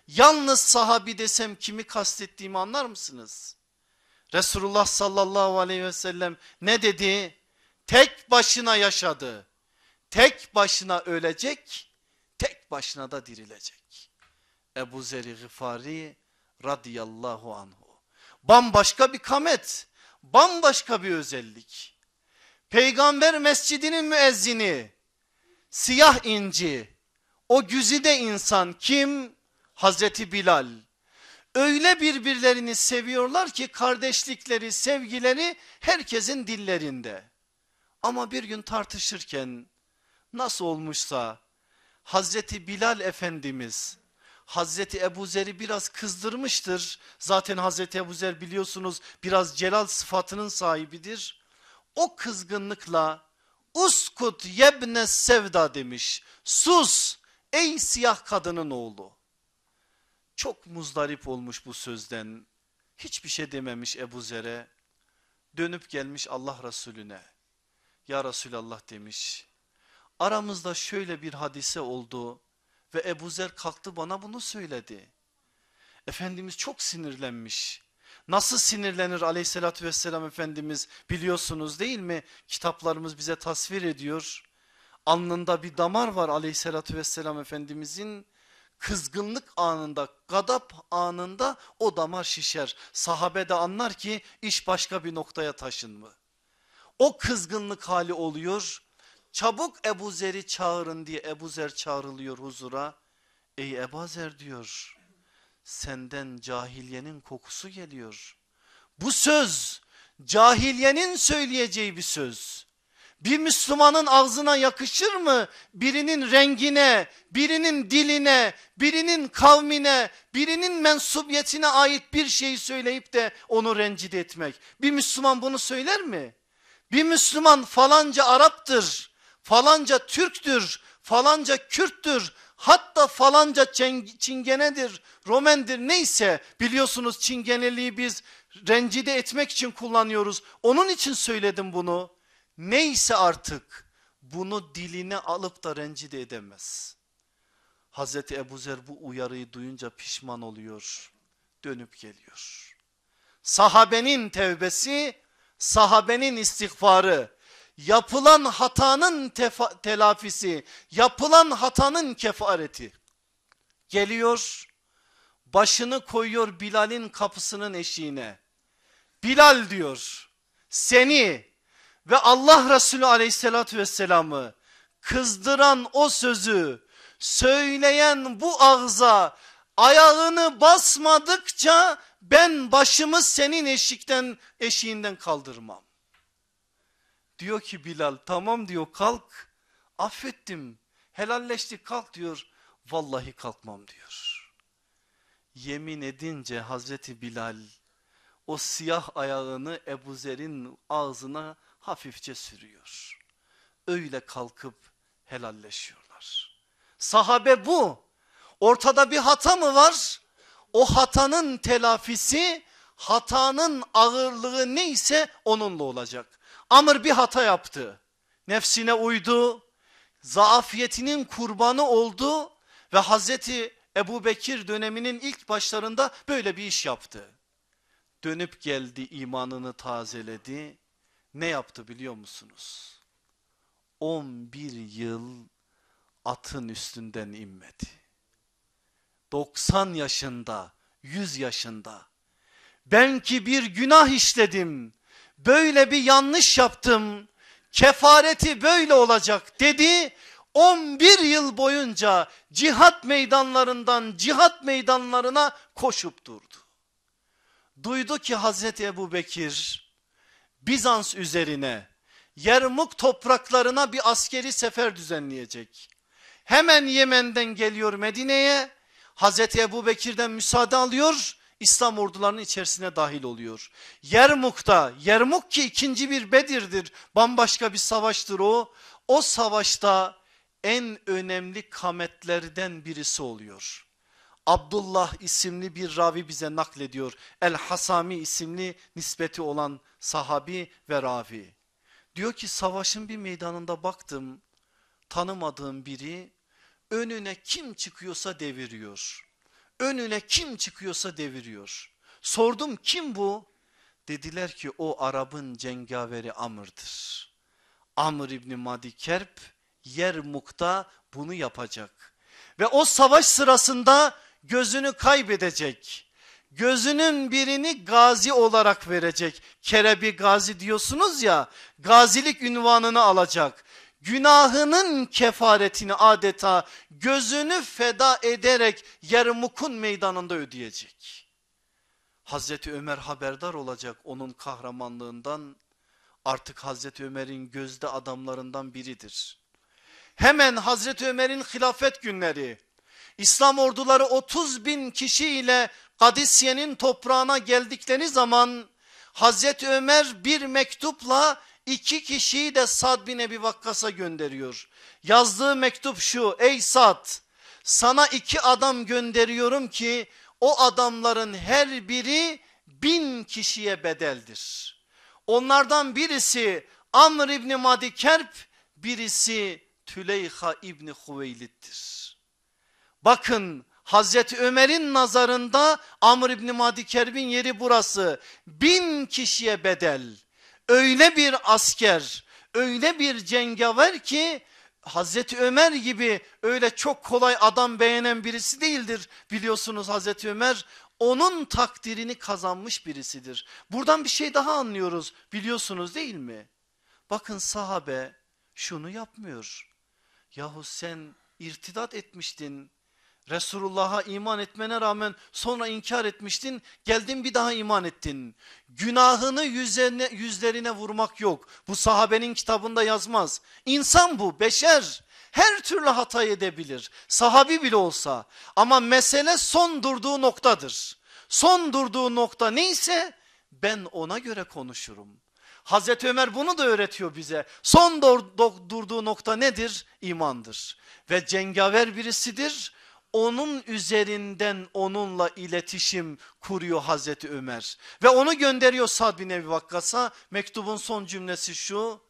Yalnız sahabi desem kimi kastettiğimi anlar mısınız? Resulullah sallallahu aleyhi ve sellem ne dedi? Tek başına yaşadı. Tek başına ölecek, tek başına da dirilecek. Ebu Zer'i Gıfari radıyallahu anhu. Bambaşka bir kamet, bambaşka bir özellik. Peygamber mescidinin müezzini, siyah inci, o güzide insan kim? Hazreti Bilal. Öyle birbirlerini seviyorlar ki kardeşlikleri, sevgileri herkesin dillerinde. Ama bir gün tartışırken nasıl olmuşsa Hazreti Bilal Efendimiz Hazreti Ebu Zer'i biraz kızdırmıştır. Zaten Hazreti Ebu Zer biliyorsunuz biraz celal sıfatının sahibidir. O kızgınlıkla uskut yebne sevda demiş. Sus ey siyah kadının oğlu. Çok muzdarip olmuş bu sözden. Hiçbir şey dememiş Ebu Zer'e. Dönüp gelmiş Allah Resulüne. Ya Resulallah demiş. Aramızda şöyle bir hadise oldu ve Ebu Zer kalktı bana bunu söyledi. Efendimiz çok sinirlenmiş. Nasıl sinirlenir aleyhissalatü vesselam Efendimiz biliyorsunuz değil mi? Kitaplarımız bize tasvir ediyor. Alnında bir damar var aleyhissalatü vesselam Efendimizin. Kızgınlık anında, gadap anında o damar şişer. Sahabe de anlar ki iş başka bir noktaya taşınma. O kızgınlık hali oluyor Çabuk Ebu Zer'i çağırın diye Ebu Zer çağrılıyor huzura. Ey Ebu Zer diyor senden cahiliyenin kokusu geliyor. Bu söz cahiliyenin söyleyeceği bir söz. Bir Müslümanın ağzına yakışır mı? Birinin rengine, birinin diline, birinin kavmine, birinin mensubiyetine ait bir şeyi söyleyip de onu rencide etmek. Bir Müslüman bunu söyler mi? Bir Müslüman falanca Arap'tır falanca Türktür, falanca Kürttür, hatta falanca Çingenedir, Romendir neyse biliyorsunuz Çingeneliği biz rencide etmek için kullanıyoruz. Onun için söyledim bunu. Neyse artık bunu diline alıp da rencide edemez. Hazreti Ebuzer bu uyarıyı duyunca pişman oluyor. Dönüp geliyor. Sahabenin tevbesi, sahabenin istiğfarı yapılan hatanın tefa, telafisi, yapılan hatanın kefareti geliyor başını koyuyor Bilal'in kapısının eşiğine. Bilal diyor seni ve Allah Resulü aleyhissalatü vesselamı kızdıran o sözü söyleyen bu ağza ayağını basmadıkça ben başımı senin eşikten eşiğinden kaldırmam. Diyor ki Bilal tamam diyor kalk affettim helalleştik kalk diyor. Vallahi kalkmam diyor. Yemin edince Hazreti Bilal o siyah ayağını Ebu Zer'in ağzına hafifçe sürüyor. Öyle kalkıp helalleşiyorlar. Sahabe bu. Ortada bir hata mı var? O hatanın telafisi hatanın ağırlığı neyse onunla olacak. Amr bir hata yaptı. Nefsine uydu. Zaafiyetinin kurbanı oldu ve Hazreti Ebu Bekir döneminin ilk başlarında böyle bir iş yaptı. Dönüp geldi imanını tazeledi. Ne yaptı biliyor musunuz? 11 yıl atın üstünden inmedi. 90 yaşında, 100 yaşında. Ben ki bir günah işledim böyle bir yanlış yaptım. Kefareti böyle olacak dedi. 11 yıl boyunca cihat meydanlarından cihat meydanlarına koşup durdu. Duydu ki Hazreti Ebu Bekir Bizans üzerine Yermuk topraklarına bir askeri sefer düzenleyecek. Hemen Yemen'den geliyor Medine'ye. Hazreti Ebu Bekir'den müsaade alıyor. İslam ordularının içerisine dahil oluyor. Yermuk'ta, Yermuk ki ikinci bir Bedir'dir, bambaşka bir savaştır o. O savaşta en önemli kametlerden birisi oluyor. Abdullah isimli bir ravi bize naklediyor. El Hasami isimli nispeti olan sahabi ve ravi. Diyor ki savaşın bir meydanında baktım tanımadığım biri önüne kim çıkıyorsa deviriyor önüne kim çıkıyorsa deviriyor. Sordum kim bu? Dediler ki o Arap'ın cengaveri Amr'dır. Amr İbni Madikerp Yermuk'ta bunu yapacak. Ve o savaş sırasında gözünü kaybedecek. Gözünün birini gazi olarak verecek. Kerebi gazi diyorsunuz ya gazilik ünvanını alacak günahının kefaretini adeta gözünü feda ederek Yermuk'un meydanında ödeyecek. Hazreti Ömer haberdar olacak onun kahramanlığından artık Hazreti Ömer'in gözde adamlarından biridir. Hemen Hazreti Ömer'in hilafet günleri İslam orduları 30 bin kişiyle Kadisye'nin toprağına geldikleri zaman Hazreti Ömer bir mektupla İki kişiyi de Sad bin Ebi Vakkas'a gönderiyor. Yazdığı mektup şu ey Sad sana iki adam gönderiyorum ki o adamların her biri bin kişiye bedeldir. Onlardan birisi Amr İbni Madikerp birisi Tüleyha İbni Huveylid'dir. Bakın Hazreti Ömer'in nazarında Amr İbni Madikerp'in yeri burası. Bin kişiye bedel öyle bir asker, öyle bir cengaver ki Hazreti Ömer gibi öyle çok kolay adam beğenen birisi değildir. Biliyorsunuz Hazreti Ömer onun takdirini kazanmış birisidir. Buradan bir şey daha anlıyoruz biliyorsunuz değil mi? Bakın sahabe şunu yapmıyor. Yahu sen irtidat etmiştin Resulullah'a iman etmene rağmen sonra inkar etmiştin geldin bir daha iman ettin. Günahını yüzlerine, yüzlerine vurmak yok. Bu sahabenin kitabında yazmaz. İnsan bu beşer her türlü hata edebilir sahabi bile olsa ama mesele son durduğu noktadır. Son durduğu nokta neyse ben ona göre konuşurum. Hazreti Ömer bunu da öğretiyor bize. Son durduğu nokta nedir? İmandır ve cengaver birisidir onun üzerinden onunla iletişim kuruyor Hazreti Ömer. Ve onu gönderiyor Sad bin Ebi Vakkas'a mektubun son cümlesi şu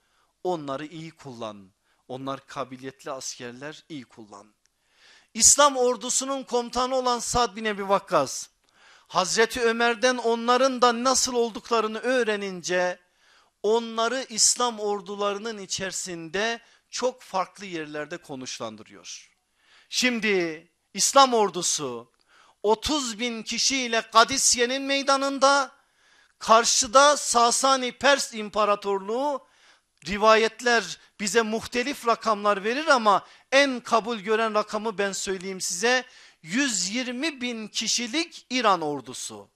onları iyi kullan. Onlar kabiliyetli askerler iyi kullan. İslam ordusunun komutanı olan Sad bin Ebi Vakkas Hazreti Ömer'den onların da nasıl olduklarını öğrenince onları İslam ordularının içerisinde çok farklı yerlerde konuşlandırıyor. Şimdi İslam ordusu 30 bin kişiyle Kadisye'nin meydanında karşıda Sasani Pers İmparatorluğu rivayetler bize muhtelif rakamlar verir ama en kabul gören rakamı ben söyleyeyim size 120 bin kişilik İran ordusu.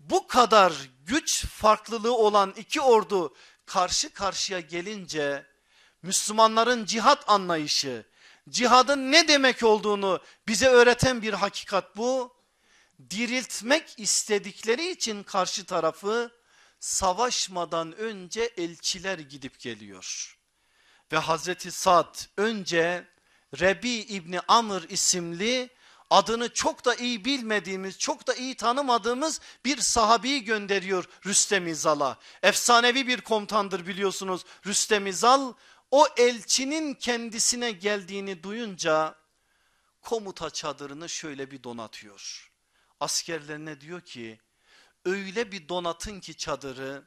Bu kadar güç farklılığı olan iki ordu karşı karşıya gelince Müslümanların cihat anlayışı cihadın ne demek olduğunu bize öğreten bir hakikat bu. Diriltmek istedikleri için karşı tarafı savaşmadan önce elçiler gidip geliyor. Ve Hazreti Sad önce Rebi İbni Amr isimli adını çok da iyi bilmediğimiz, çok da iyi tanımadığımız bir sahabeyi gönderiyor Rüstemizala. Efsanevi bir komutandır biliyorsunuz Rüstemizal. İzal o elçinin kendisine geldiğini duyunca komuta çadırını şöyle bir donatıyor. Askerlerine diyor ki öyle bir donatın ki çadırı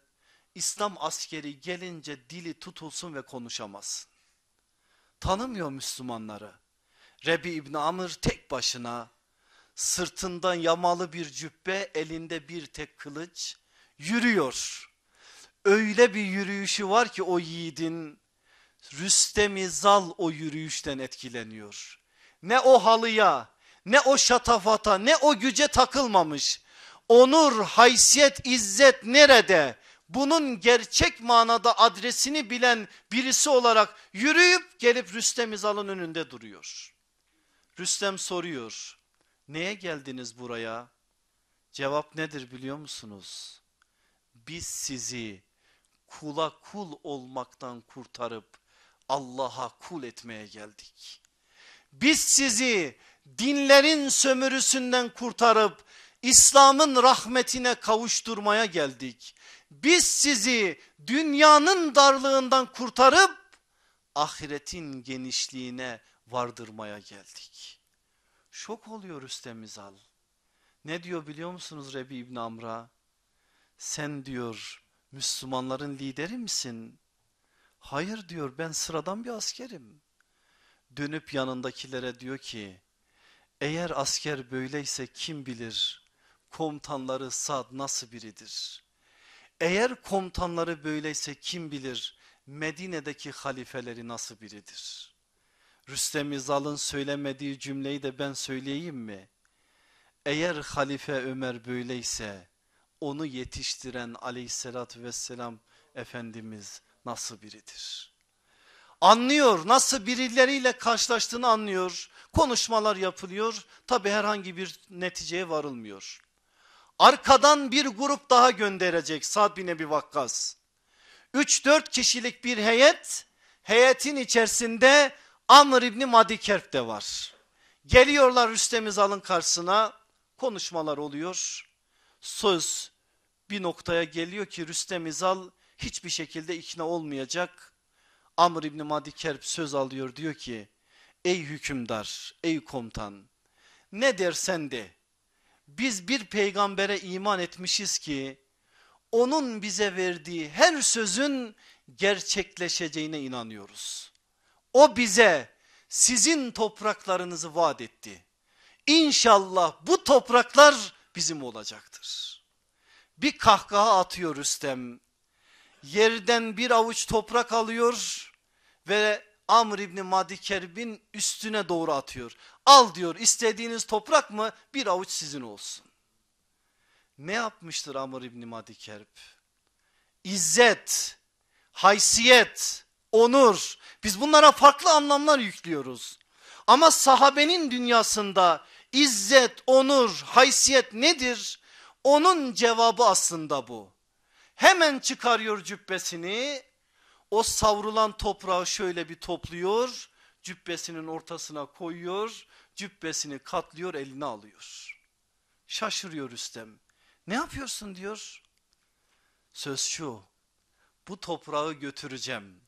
İslam askeri gelince dili tutulsun ve konuşamazsın. Tanımıyor Müslümanları. Rebi İbni Amr tek başına sırtından yamalı bir cübbe elinde bir tek kılıç yürüyor. Öyle bir yürüyüşü var ki o yiğidin Rüstem-i Zal o yürüyüşten etkileniyor. Ne o halıya ne o şatafata ne o güce takılmamış. Onur, haysiyet, izzet nerede? Bunun gerçek manada adresini bilen birisi olarak yürüyüp gelip Rüstem İzal'ın önünde duruyor. Rüstem soruyor. Neye geldiniz buraya? Cevap nedir biliyor musunuz? Biz sizi kula kul olmaktan kurtarıp Allah'a kul etmeye geldik. Biz sizi dinlerin sömürüsünden kurtarıp İslam'ın rahmetine kavuşturmaya geldik. Biz sizi dünyanın darlığından kurtarıp ahiretin genişliğine vardırmaya geldik. Şok oluyor üstemiz al. Ne diyor biliyor musunuz Rebi İbn Amr'a? Sen diyor Müslümanların lideri misin? Hayır diyor ben sıradan bir askerim. Dönüp yanındakilere diyor ki eğer asker böyleyse kim bilir komutanları Sad nasıl biridir? Eğer komutanları böyleyse kim bilir Medine'deki halifeleri nasıl biridir? Rüstem İzal'ın söylemediği cümleyi de ben söyleyeyim mi? Eğer Halife Ömer böyleyse onu yetiştiren aleyhissalatü vesselam Efendimiz nasıl biridir? Anlıyor nasıl birileriyle karşılaştığını anlıyor. Konuşmalar yapılıyor. Tabi herhangi bir neticeye varılmıyor. Arkadan bir grup daha gönderecek Sad bin Ebi Vakkas. 3-4 kişilik bir heyet. Heyetin içerisinde Amr İbni Madikerp de var. Geliyorlar Rüstem İzal'ın karşısına konuşmalar oluyor. Söz bir noktaya geliyor ki Rüstem İzal hiçbir şekilde ikna olmayacak. Amr İbni Madi söz alıyor diyor ki ey hükümdar ey komutan ne dersen de biz bir peygambere iman etmişiz ki onun bize verdiği her sözün gerçekleşeceğine inanıyoruz. O bize sizin topraklarınızı vaat etti. İnşallah bu topraklar bizim olacaktır. Bir kahkaha atıyor Rüstem yerden bir avuç toprak alıyor ve Amr İbni Madikerb'in üstüne doğru atıyor. Al diyor istediğiniz toprak mı bir avuç sizin olsun. Ne yapmıştır Amr İbni Madikerb? İzzet, haysiyet, onur biz bunlara farklı anlamlar yüklüyoruz. Ama sahabenin dünyasında izzet, onur, haysiyet nedir? Onun cevabı aslında bu. Hemen çıkarıyor cübbesini. O savrulan toprağı şöyle bir topluyor. Cübbesinin ortasına koyuyor. Cübbesini katlıyor eline alıyor. Şaşırıyor Rüstem. Ne yapıyorsun diyor. Söz şu bu toprağı götüreceğim.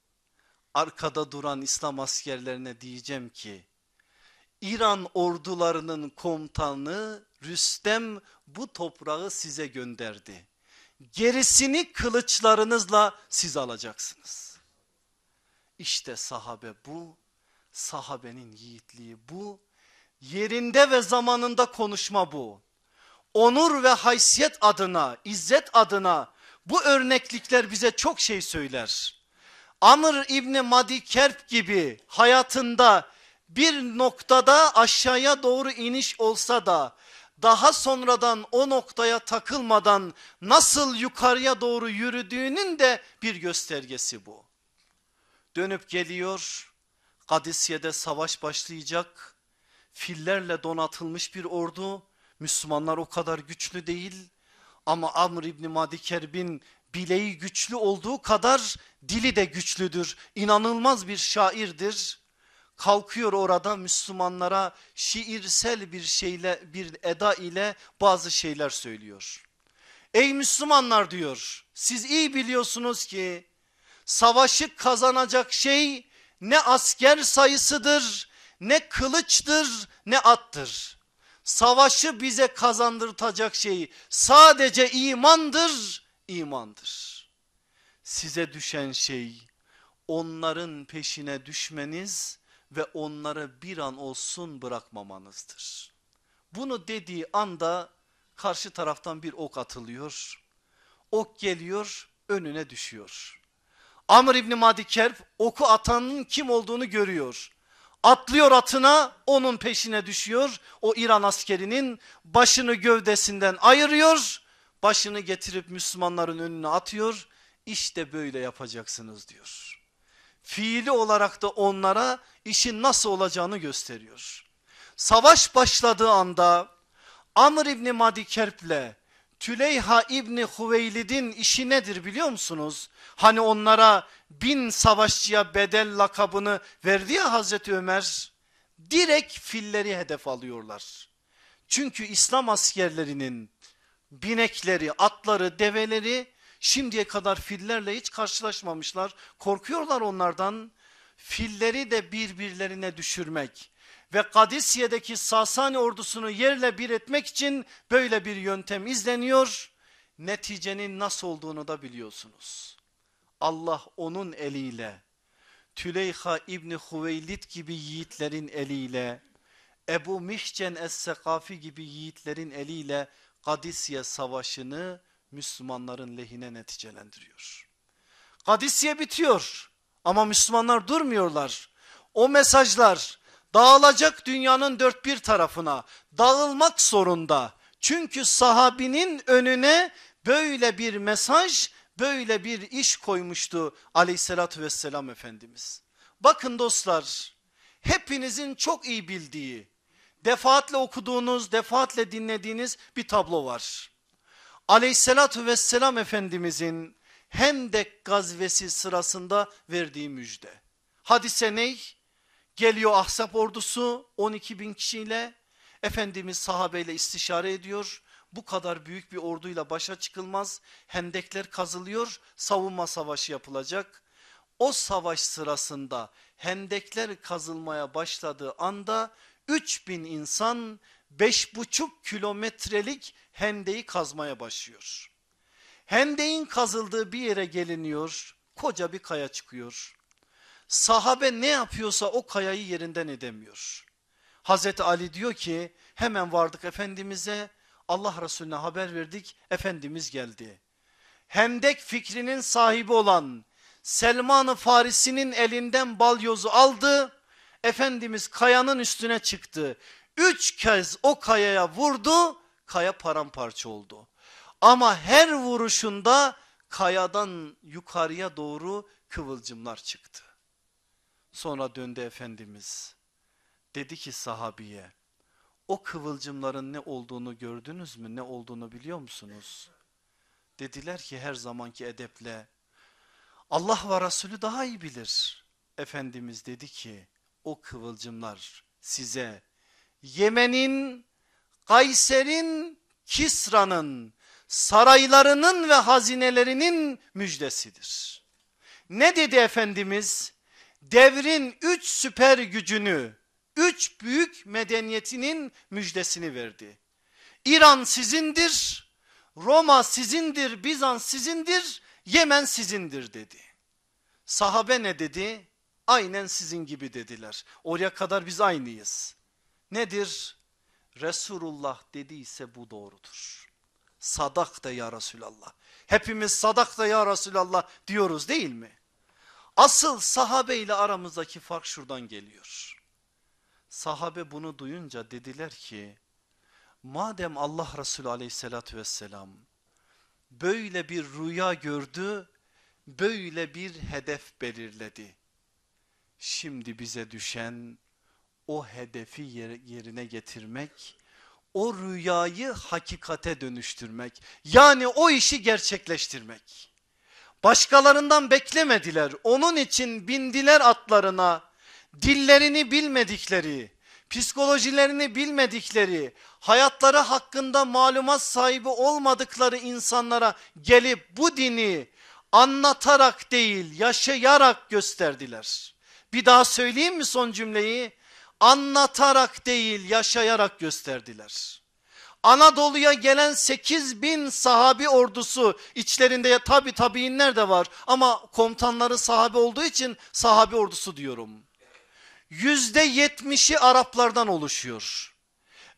Arkada duran İslam askerlerine diyeceğim ki İran ordularının komutanı Rüstem bu toprağı size gönderdi gerisini kılıçlarınızla siz alacaksınız. İşte sahabe bu, sahabenin yiğitliği bu, yerinde ve zamanında konuşma bu. Onur ve haysiyet adına, izzet adına bu örneklikler bize çok şey söyler. Amr İbni Madi Kerp gibi hayatında bir noktada aşağıya doğru iniş olsa da daha sonradan o noktaya takılmadan nasıl yukarıya doğru yürüdüğünün de bir göstergesi bu. Dönüp geliyor Kadisiye'de savaş başlayacak fillerle donatılmış bir ordu Müslümanlar o kadar güçlü değil ama Amr İbni Madikerb'in bileği güçlü olduğu kadar dili de güçlüdür. İnanılmaz bir şairdir kalkıyor orada Müslümanlara şiirsel bir şeyle bir eda ile bazı şeyler söylüyor. Ey Müslümanlar diyor siz iyi biliyorsunuz ki savaşı kazanacak şey ne asker sayısıdır ne kılıçtır ne attır. Savaşı bize kazandırtacak şey sadece imandır imandır. Size düşen şey onların peşine düşmeniz ve onları bir an olsun bırakmamanızdır. Bunu dediği anda karşı taraftan bir ok atılıyor. Ok geliyor önüne düşüyor. Amr İbni Madikerp oku atanın kim olduğunu görüyor. Atlıyor atına onun peşine düşüyor. O İran askerinin başını gövdesinden ayırıyor. Başını getirip Müslümanların önüne atıyor. İşte böyle yapacaksınız diyor fiili olarak da onlara işin nasıl olacağını gösteriyor. Savaş başladığı anda Amr İbni Madikerp'le Tüleyha İbni Huveylid'in işi nedir biliyor musunuz? Hani onlara bin savaşçıya bedel lakabını verdi ya Hazreti Ömer. Direkt filleri hedef alıyorlar. Çünkü İslam askerlerinin binekleri, atları, develeri Şimdiye kadar fillerle hiç karşılaşmamışlar. Korkuyorlar onlardan. Filleri de birbirlerine düşürmek ve Kadisiye'deki Sasani ordusunu yerle bir etmek için böyle bir yöntem izleniyor. Neticenin nasıl olduğunu da biliyorsunuz. Allah onun eliyle Tüleyha İbni Hüveylid gibi yiğitlerin eliyle Ebu Mihcen Es-Sekafi gibi yiğitlerin eliyle Kadisiye Savaşı'nı Müslümanların lehine neticelendiriyor. Kadisiye bitiyor ama Müslümanlar durmuyorlar. O mesajlar dağılacak dünyanın dört bir tarafına dağılmak zorunda. Çünkü sahabinin önüne böyle bir mesaj böyle bir iş koymuştu aleyhissalatü vesselam Efendimiz. Bakın dostlar hepinizin çok iyi bildiği defaatle okuduğunuz defaatle dinlediğiniz bir tablo var aleyhissalatü vesselam efendimizin Hendek gazvesi sırasında verdiği müjde. Hadise ney? Geliyor ahsap ordusu 12 bin kişiyle Efendimiz sahabeyle istişare ediyor. Bu kadar büyük bir orduyla başa çıkılmaz. Hendekler kazılıyor. Savunma savaşı yapılacak. O savaş sırasında hendekler kazılmaya başladığı anda 3000 insan 5,5 kilometrelik hendeyi kazmaya başlıyor. Hendeyin kazıldığı bir yere geliniyor. Koca bir kaya çıkıyor. Sahabe ne yapıyorsa o kayayı yerinden edemiyor. Hazreti Ali diyor ki hemen vardık Efendimiz'e Allah Resulüne haber verdik Efendimiz geldi. Hendek fikrinin sahibi olan Selman-ı Farisi'nin elinden balyozu aldı. Efendimiz kayanın üstüne çıktı. Üç kez o kayaya vurdu kaya paramparça oldu. Ama her vuruşunda kayadan yukarıya doğru kıvılcımlar çıktı. Sonra döndü Efendimiz. Dedi ki sahabiye o kıvılcımların ne olduğunu gördünüz mü ne olduğunu biliyor musunuz? Dediler ki her zamanki edeple Allah ve Resulü daha iyi bilir. Efendimiz dedi ki o kıvılcımlar size Yemen'in Kayser'in, Kisra'nın, saraylarının ve hazinelerinin müjdesidir. Ne dedi Efendimiz? Devrin üç süper gücünü, üç büyük medeniyetinin müjdesini verdi. İran sizindir, Roma sizindir, Bizans sizindir, Yemen sizindir dedi. Sahabe ne dedi? Aynen sizin gibi dediler. Oraya kadar biz aynıyız. Nedir? Resulullah dediyse bu doğrudur. Sadak da ya Resulallah. Hepimiz sadak da ya Resulallah diyoruz değil mi? Asıl sahabe ile aramızdaki fark şuradan geliyor. Sahabe bunu duyunca dediler ki madem Allah Resulü aleyhissalatü vesselam böyle bir rüya gördü, böyle bir hedef belirledi. Şimdi bize düşen o hedefi yerine getirmek, o rüyayı hakikate dönüştürmek. Yani o işi gerçekleştirmek. Başkalarından beklemediler. Onun için bindiler atlarına. Dillerini bilmedikleri, psikolojilerini bilmedikleri, hayatları hakkında malumat sahibi olmadıkları insanlara gelip bu dini anlatarak değil yaşayarak gösterdiler. Bir daha söyleyeyim mi son cümleyi? anlatarak değil yaşayarak gösterdiler. Anadolu'ya gelen 8 bin sahabi ordusu içlerinde tabi tabiinler de var ama komutanları sahabi olduğu için sahabi ordusu diyorum. Yüzde yetmişi Araplardan oluşuyor.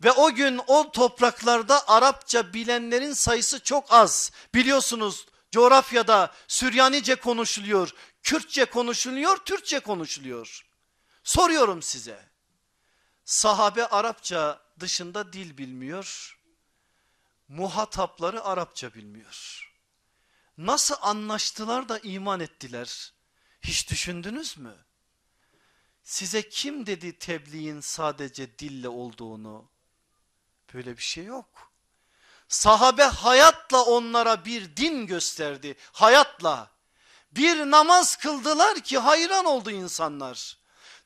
Ve o gün o topraklarda Arapça bilenlerin sayısı çok az. Biliyorsunuz coğrafyada Süryanice konuşuluyor, Kürtçe konuşuluyor, Türkçe konuşuluyor. Soruyorum size Sahabe Arapça dışında dil bilmiyor. Muhatapları Arapça bilmiyor. Nasıl anlaştılar da iman ettiler? Hiç düşündünüz mü? Size kim dedi tebliğin sadece dille olduğunu? Böyle bir şey yok. Sahabe hayatla onlara bir din gösterdi. Hayatla. Bir namaz kıldılar ki hayran oldu insanlar.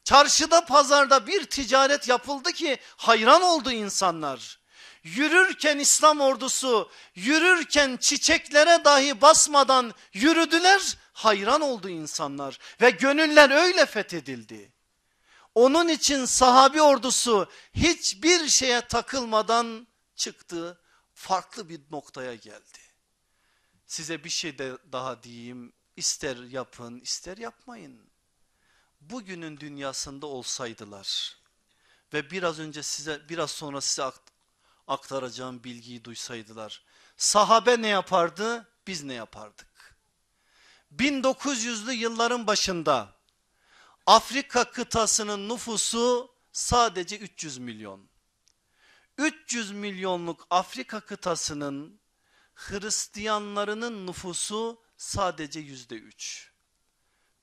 Çarşıda pazarda bir ticaret yapıldı ki hayran oldu insanlar. Yürürken İslam ordusu yürürken çiçeklere dahi basmadan yürüdüler hayran oldu insanlar ve gönüller öyle fethedildi. Onun için sahabi ordusu hiçbir şeye takılmadan çıktı farklı bir noktaya geldi. Size bir şey de daha diyeyim ister yapın ister yapmayın bugünün dünyasında olsaydılar ve biraz önce size biraz sonra size aktaracağım bilgiyi duysaydılar. Sahabe ne yapardı? Biz ne yapardık? 1900'lü yılların başında Afrika kıtasının nüfusu sadece 300 milyon. 300 milyonluk Afrika kıtasının Hristiyanlarının nüfusu sadece yüzde üç.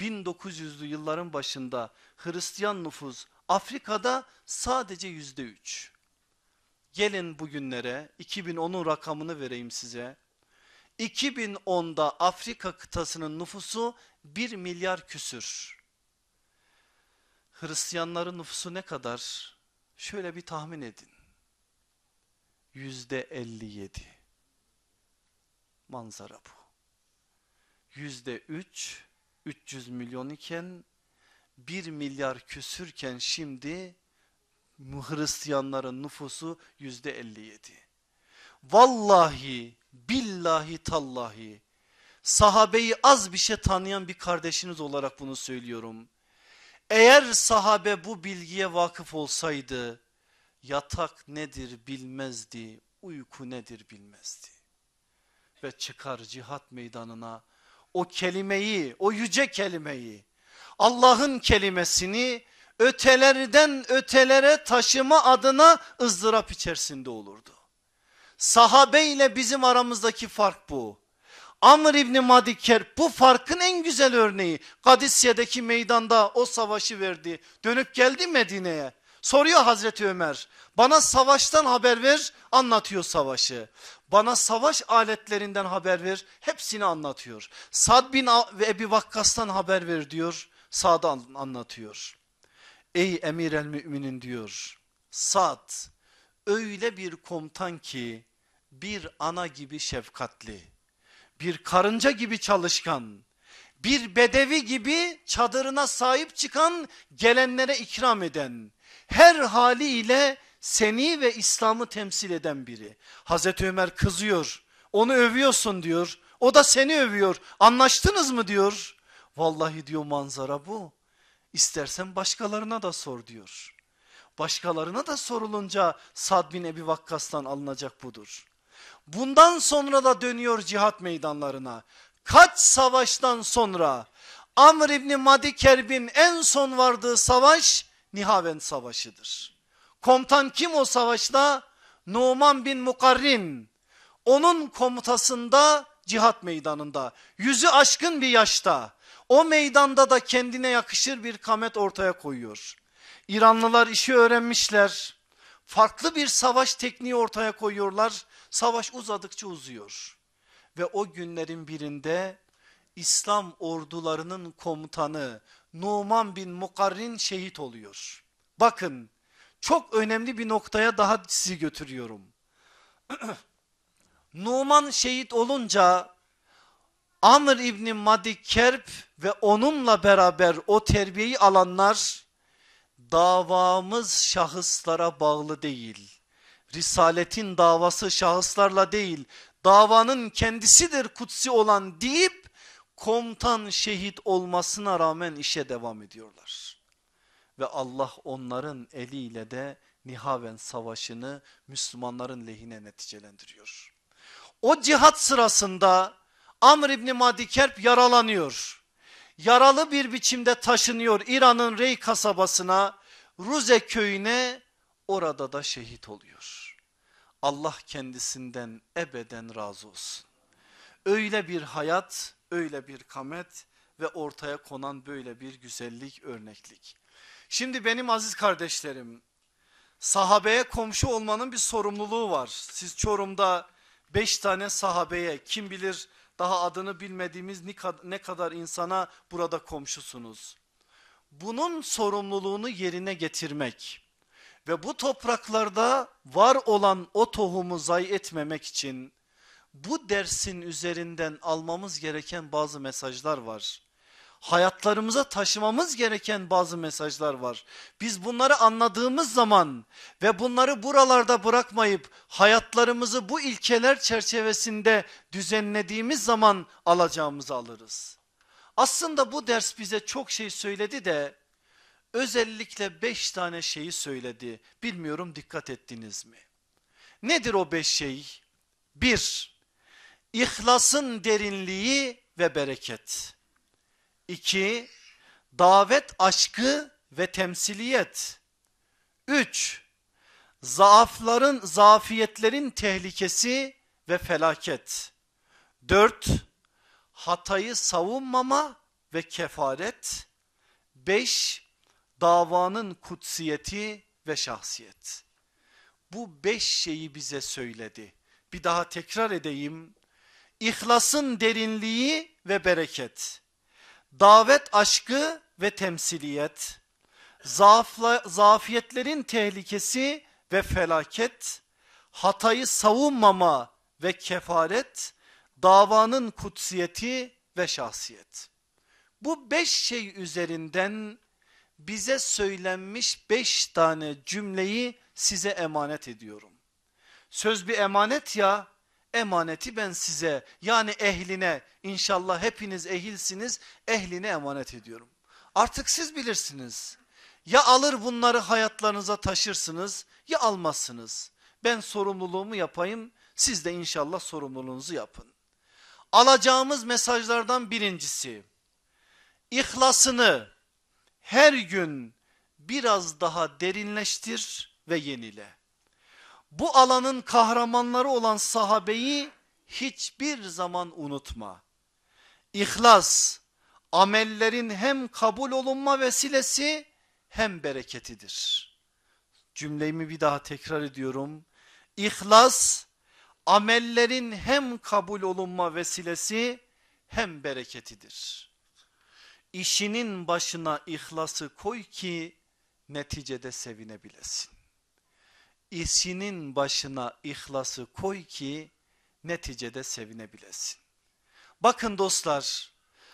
1900'lü yılların başında Hristiyan nüfus Afrika'da sadece yüzde üç. Gelin bugünlere 2010'un rakamını vereyim size. 2010'da Afrika kıtasının nüfusu 1 milyar küsür. Hristiyanların nüfusu ne kadar? Şöyle bir tahmin edin. Yüzde 57. Manzara bu. Yüzde 3 300 milyon iken 1 milyar küsürken şimdi Hristiyanların nüfusu yüzde 57. Vallahi billahi tallahi sahabeyi az bir şey tanıyan bir kardeşiniz olarak bunu söylüyorum. Eğer sahabe bu bilgiye vakıf olsaydı yatak nedir bilmezdi, uyku nedir bilmezdi. Ve çıkar cihat meydanına o kelimeyi, o yüce kelimeyi, Allah'ın kelimesini ötelerden ötelere taşıma adına ızdırap içerisinde olurdu. Sahabe ile bizim aramızdaki fark bu. Amr İbni Madiker bu farkın en güzel örneği. Kadisya'daki meydanda o savaşı verdi. Dönüp geldi Medine'ye. Soruyor Hazreti Ömer bana savaştan haber ver anlatıyor savaşı. Bana savaş aletlerinden haber ver hepsini anlatıyor. Sad bin ve Ebi Vakkas'tan haber ver diyor Sad'ı anlatıyor. Ey emir el müminin diyor Sad öyle bir komutan ki bir ana gibi şefkatli, bir karınca gibi çalışkan, bir bedevi gibi çadırına sahip çıkan gelenlere ikram eden, her haliyle seni ve İslam'ı temsil eden biri. Hazreti Ömer kızıyor. Onu övüyorsun diyor. O da seni övüyor. Anlaştınız mı diyor. Vallahi diyor manzara bu. İstersen başkalarına da sor diyor. Başkalarına da sorulunca Sad bin Ebi Vakkas'tan alınacak budur. Bundan sonra da dönüyor cihat meydanlarına. Kaç savaştan sonra Amr İbni Madiker en son vardığı savaş Nihaven savaşıdır. Komutan kim o savaşta? Numan bin Mukarrin. Onun komutasında cihat meydanında yüzü aşkın bir yaşta o meydanda da kendine yakışır bir kamet ortaya koyuyor. İranlılar işi öğrenmişler. Farklı bir savaş tekniği ortaya koyuyorlar. Savaş uzadıkça uzuyor. Ve o günlerin birinde İslam ordularının komutanı Numan bin Mukarrin şehit oluyor. Bakın çok önemli bir noktaya daha sizi götürüyorum. [clears throat] Numan şehit olunca Amr İbni Madi Kerp ve onunla beraber o terbiyeyi alanlar davamız şahıslara bağlı değil. Risaletin davası şahıslarla değil davanın kendisidir kutsi olan deyip komutan şehit olmasına rağmen işe devam ediyorlar. Ve Allah onların eliyle de Nihaven savaşını Müslümanların lehine neticelendiriyor. O cihat sırasında Amr İbni Madikerp yaralanıyor. Yaralı bir biçimde taşınıyor İran'ın Rey kasabasına, Ruze köyüne orada da şehit oluyor. Allah kendisinden ebeden razı olsun. Öyle bir hayat öyle bir kamet ve ortaya konan böyle bir güzellik örneklik. Şimdi benim aziz kardeşlerim sahabeye komşu olmanın bir sorumluluğu var. Siz Çorum'da 5 tane sahabeye kim bilir daha adını bilmediğimiz ne kadar insana burada komşusunuz. Bunun sorumluluğunu yerine getirmek ve bu topraklarda var olan o tohumu zayi etmemek için bu dersin üzerinden almamız gereken bazı mesajlar var. Hayatlarımıza taşımamız gereken bazı mesajlar var. Biz bunları anladığımız zaman ve bunları buralarda bırakmayıp hayatlarımızı bu ilkeler çerçevesinde düzenlediğimiz zaman alacağımızı alırız. Aslında bu ders bize çok şey söyledi de özellikle beş tane şeyi söyledi. Bilmiyorum dikkat ettiniz mi? Nedir o beş şey? Bir, İhlasın derinliği ve bereket. 2. Davet aşkı ve temsiliyet. 3. Zaafların, zafiyetlerin tehlikesi ve felaket. 4. Hatayı savunmama ve kefaret. 5. Davanın kutsiyeti ve şahsiyet. Bu beş şeyi bize söyledi. Bir daha tekrar edeyim. İhlasın derinliği ve bereket, davet aşkı ve temsiliyet, zaafla, zafiyetlerin tehlikesi ve felaket, hatayı savunmama ve kefaret, davanın kutsiyeti ve şahsiyet. Bu beş şey üzerinden bize söylenmiş beş tane cümleyi size emanet ediyorum. Söz bir emanet ya emaneti ben size yani ehline inşallah hepiniz ehilsiniz ehline emanet ediyorum. Artık siz bilirsiniz. Ya alır bunları hayatlarınıza taşırsınız ya almazsınız. Ben sorumluluğumu yapayım siz de inşallah sorumluluğunuzu yapın. Alacağımız mesajlardan birincisi ihlasını her gün biraz daha derinleştir ve yenile bu alanın kahramanları olan sahabeyi hiçbir zaman unutma. İhlas amellerin hem kabul olunma vesilesi hem bereketidir. Cümlemi bir daha tekrar ediyorum. İhlas amellerin hem kabul olunma vesilesi hem bereketidir. İşinin başına ihlası koy ki neticede sevinebilesin isinin başına ihlası koy ki neticede sevinebilesin. Bakın dostlar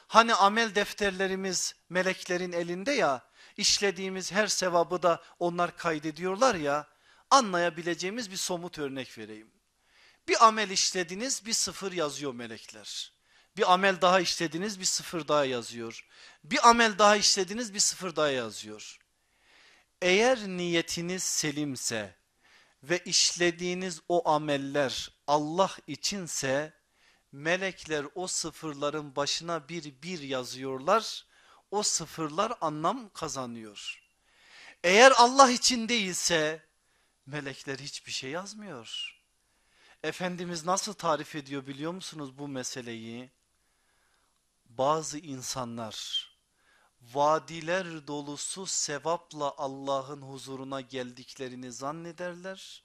hani amel defterlerimiz meleklerin elinde ya işlediğimiz her sevabı da onlar kaydediyorlar ya anlayabileceğimiz bir somut örnek vereyim. Bir amel işlediniz bir sıfır yazıyor melekler. Bir amel daha işlediniz bir sıfır daha yazıyor. Bir amel daha işlediniz bir sıfır daha yazıyor. Eğer niyetiniz selimse ve işlediğiniz o ameller Allah içinse melekler o sıfırların başına bir bir yazıyorlar. O sıfırlar anlam kazanıyor. Eğer Allah için değilse melekler hiçbir şey yazmıyor. Efendimiz nasıl tarif ediyor biliyor musunuz bu meseleyi? Bazı insanlar vadiler dolusu sevapla Allah'ın huzuruna geldiklerini zannederler.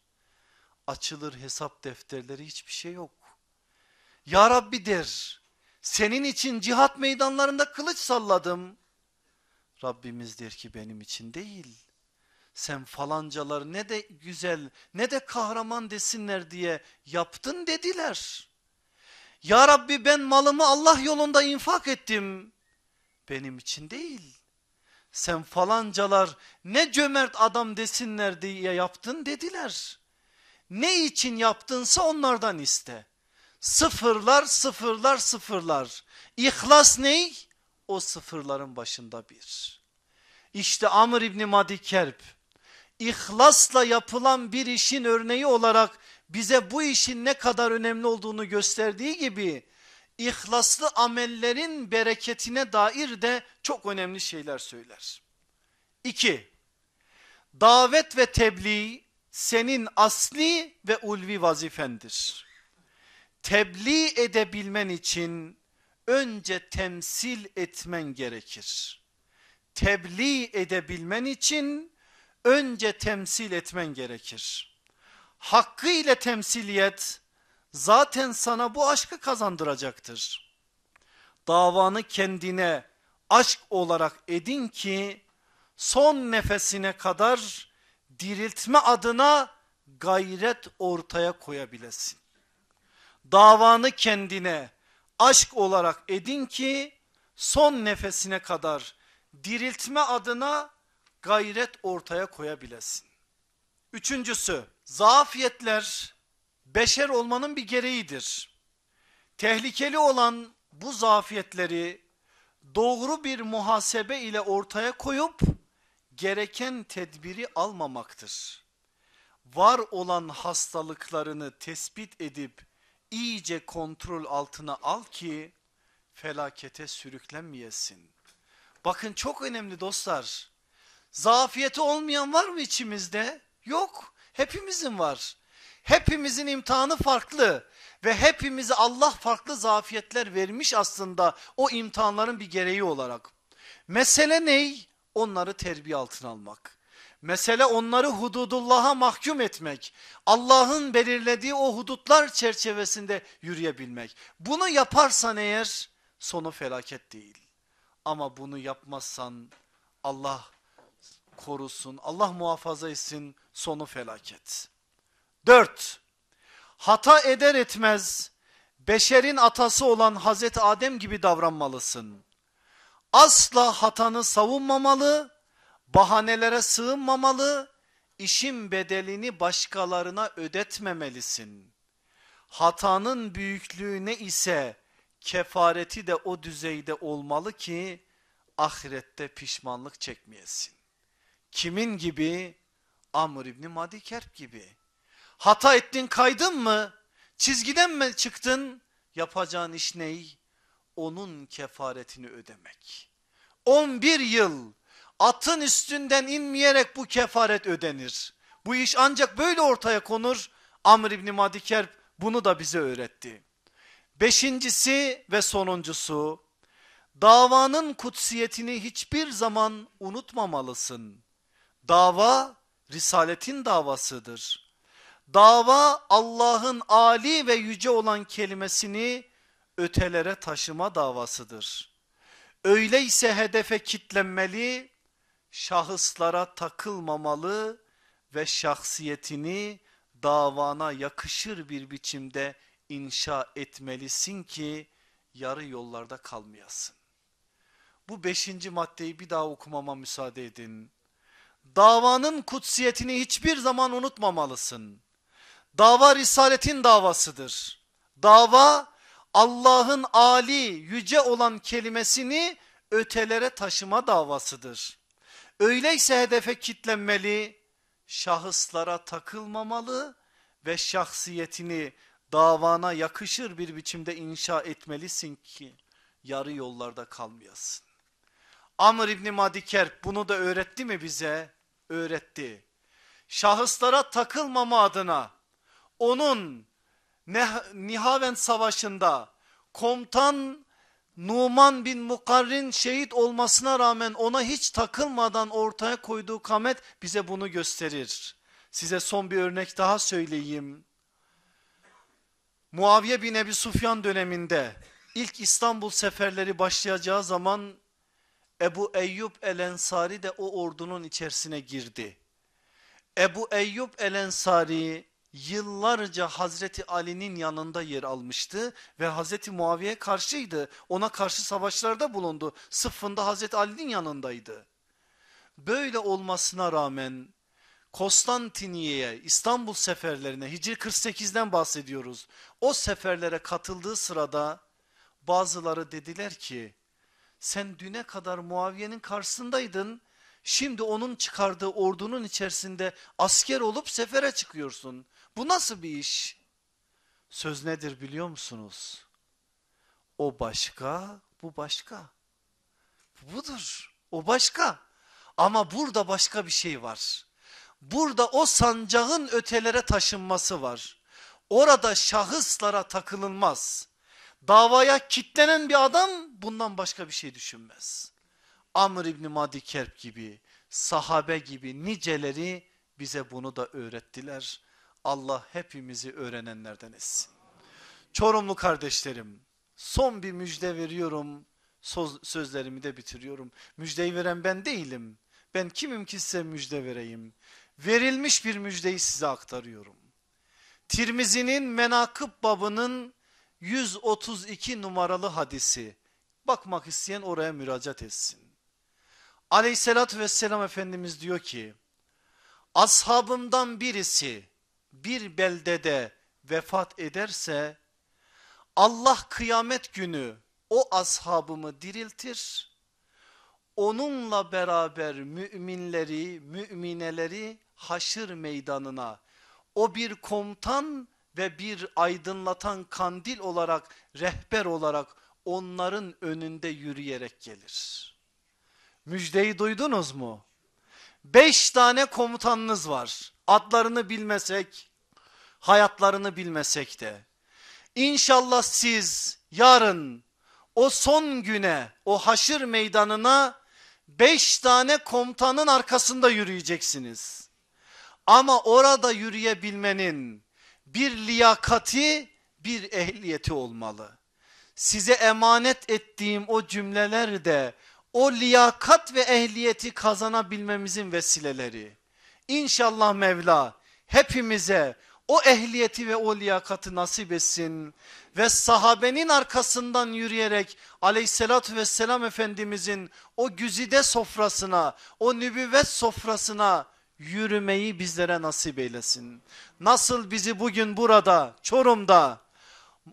Açılır hesap defterleri hiçbir şey yok. Ya Rabbi der senin için cihat meydanlarında kılıç salladım. Rabbimiz der ki benim için değil. Sen falancalar ne de güzel ne de kahraman desinler diye yaptın dediler. Ya Rabbi ben malımı Allah yolunda infak ettim benim için değil. Sen falancalar ne cömert adam desinler diye yaptın dediler. Ne için yaptınsa onlardan iste. Sıfırlar sıfırlar sıfırlar. İhlas ney? O sıfırların başında bir. İşte Amr İbni Madikerp. İhlasla yapılan bir işin örneği olarak bize bu işin ne kadar önemli olduğunu gösterdiği gibi ihlaslı amellerin bereketine dair de çok önemli şeyler söyler. 2. Davet ve tebliğ senin asli ve ulvi vazifendir. Tebliğ edebilmen için önce temsil etmen gerekir. Tebliğ edebilmen için önce temsil etmen gerekir. Hakkı ile temsiliyet zaten sana bu aşkı kazandıracaktır. Davanı kendine aşk olarak edin ki son nefesine kadar diriltme adına gayret ortaya koyabilesin. Davanı kendine aşk olarak edin ki son nefesine kadar diriltme adına gayret ortaya koyabilesin. Üçüncüsü zafiyetler beşer olmanın bir gereğidir. Tehlikeli olan bu zafiyetleri doğru bir muhasebe ile ortaya koyup gereken tedbiri almamaktır. Var olan hastalıklarını tespit edip iyice kontrol altına al ki felakete sürüklenmeyesin. Bakın çok önemli dostlar. Zafiyeti olmayan var mı içimizde? Yok. Hepimizin var. Hepimizin imtihanı farklı ve hepimize Allah farklı zafiyetler vermiş aslında o imtihanların bir gereği olarak. Mesele ney? Onları terbiye altına almak. Mesele onları hududullah'a mahkum etmek. Allah'ın belirlediği o hudutlar çerçevesinde yürüyebilmek. Bunu yaparsan eğer sonu felaket değil. Ama bunu yapmazsan Allah korusun, Allah muhafaza etsin sonu felaket. Dört, hata eder etmez beşerin atası olan Hazreti Adem gibi davranmalısın. Asla hatanı savunmamalı, bahanelere sığınmamalı, işin bedelini başkalarına ödetmemelisin. Hatanın büyüklüğü ne ise kefareti de o düzeyde olmalı ki ahirette pişmanlık çekmeyesin. Kimin gibi? Amr İbni Madi Kerp gibi. Hata ettin kaydın mı? Çizgiden mi çıktın? Yapacağın iş ney? Onun kefaretini ödemek. 11 yıl atın üstünden inmeyerek bu kefaret ödenir. Bu iş ancak böyle ortaya konur. Amr İbni Madiker bunu da bize öğretti. Beşincisi ve sonuncusu davanın kutsiyetini hiçbir zaman unutmamalısın. Dava risaletin davasıdır. Dava Allah'ın Ali ve yüce olan kelimesini ötelere taşıma davasıdır. Öyleyse hedefe kitlenmeli, şahıslara takılmamalı ve şahsiyetini davana yakışır bir biçimde inşa etmelisin ki yarı yollarda kalmayasın. Bu beşinci maddeyi bir daha okumama müsaade edin. Davanın kutsiyetini hiçbir zaman unutmamalısın. Dava risaletin davasıdır. Dava Allah'ın Ali yüce olan kelimesini ötelere taşıma davasıdır. Öyleyse hedefe kitlenmeli, şahıslara takılmamalı ve şahsiyetini davana yakışır bir biçimde inşa etmelisin ki yarı yollarda kalmayasın. Amr İbni Madiker bunu da öğretti mi bize? Öğretti. Şahıslara takılmama adına onun Nihaven Savaşı'nda komutan Numan bin Mukarrin şehit olmasına rağmen ona hiç takılmadan ortaya koyduğu kamet bize bunu gösterir. Size son bir örnek daha söyleyeyim. Muaviye bin Ebi Sufyan döneminde ilk İstanbul seferleri başlayacağı zaman Ebu Eyyub el Ensari de o ordunun içerisine girdi. Ebu Eyyub el Ensari yıllarca Hazreti Ali'nin yanında yer almıştı ve Hazreti Muaviye karşıydı. Ona karşı savaşlarda bulundu. Sıffında Hazreti Ali'nin yanındaydı. Böyle olmasına rağmen Konstantiniye'ye, İstanbul seferlerine, Hicri 48'den bahsediyoruz. O seferlere katıldığı sırada bazıları dediler ki sen düne kadar Muaviye'nin karşısındaydın. Şimdi onun çıkardığı ordunun içerisinde asker olup sefere çıkıyorsun. Bu nasıl bir iş? Söz nedir biliyor musunuz? O başka, bu başka. Budur. O başka. Ama burada başka bir şey var. Burada o sancağın ötelere taşınması var. Orada şahıslara takılınmaz. Davaya kitlenen bir adam bundan başka bir şey düşünmez. Amr İbni Madikerp gibi, sahabe gibi niceleri bize bunu da öğrettiler. Allah hepimizi öğrenenlerden etsin. Çorumlu kardeşlerim son bir müjde veriyorum söz, sözlerimi de bitiriyorum. Müjdeyi veren ben değilim. Ben kimim ki size müjde vereyim. Verilmiş bir müjdeyi size aktarıyorum. Tirmizi'nin menakıb babının 132 numaralı hadisi. Bakmak isteyen oraya müracaat etsin. Aleyhissalatü vesselam Efendimiz diyor ki ashabımdan birisi bir beldede vefat ederse Allah kıyamet günü o ashabımı diriltir. Onunla beraber müminleri, mümineleri haşır meydanına o bir komutan ve bir aydınlatan kandil olarak, rehber olarak onların önünde yürüyerek gelir. Müjdeyi duydunuz mu? Beş tane komutanınız var adlarını bilmesek, hayatlarını bilmesek de İnşallah siz yarın o son güne, o haşır meydanına beş tane komutanın arkasında yürüyeceksiniz. Ama orada yürüyebilmenin bir liyakati, bir ehliyeti olmalı. Size emanet ettiğim o cümleler de o liyakat ve ehliyeti kazanabilmemizin vesileleri. İnşallah Mevla hepimize o ehliyeti ve o liyakatı nasip etsin. Ve sahabenin arkasından yürüyerek aleyhissalatü vesselam Efendimizin o güzide sofrasına, o nübüvvet sofrasına yürümeyi bizlere nasip eylesin. Nasıl bizi bugün burada Çorum'da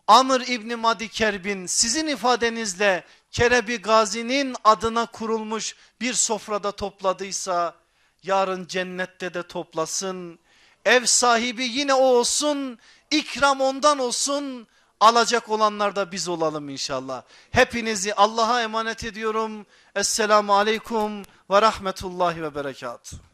Amr İbni Madi Kerbin sizin ifadenizle Kerebi Gazi'nin adına kurulmuş bir sofrada topladıysa yarın cennette de toplasın. Ev sahibi yine o olsun, ikram ondan olsun. Alacak olanlar da biz olalım inşallah. Hepinizi Allah'a emanet ediyorum. Esselamu aleyküm ve rahmetullahi ve berekat.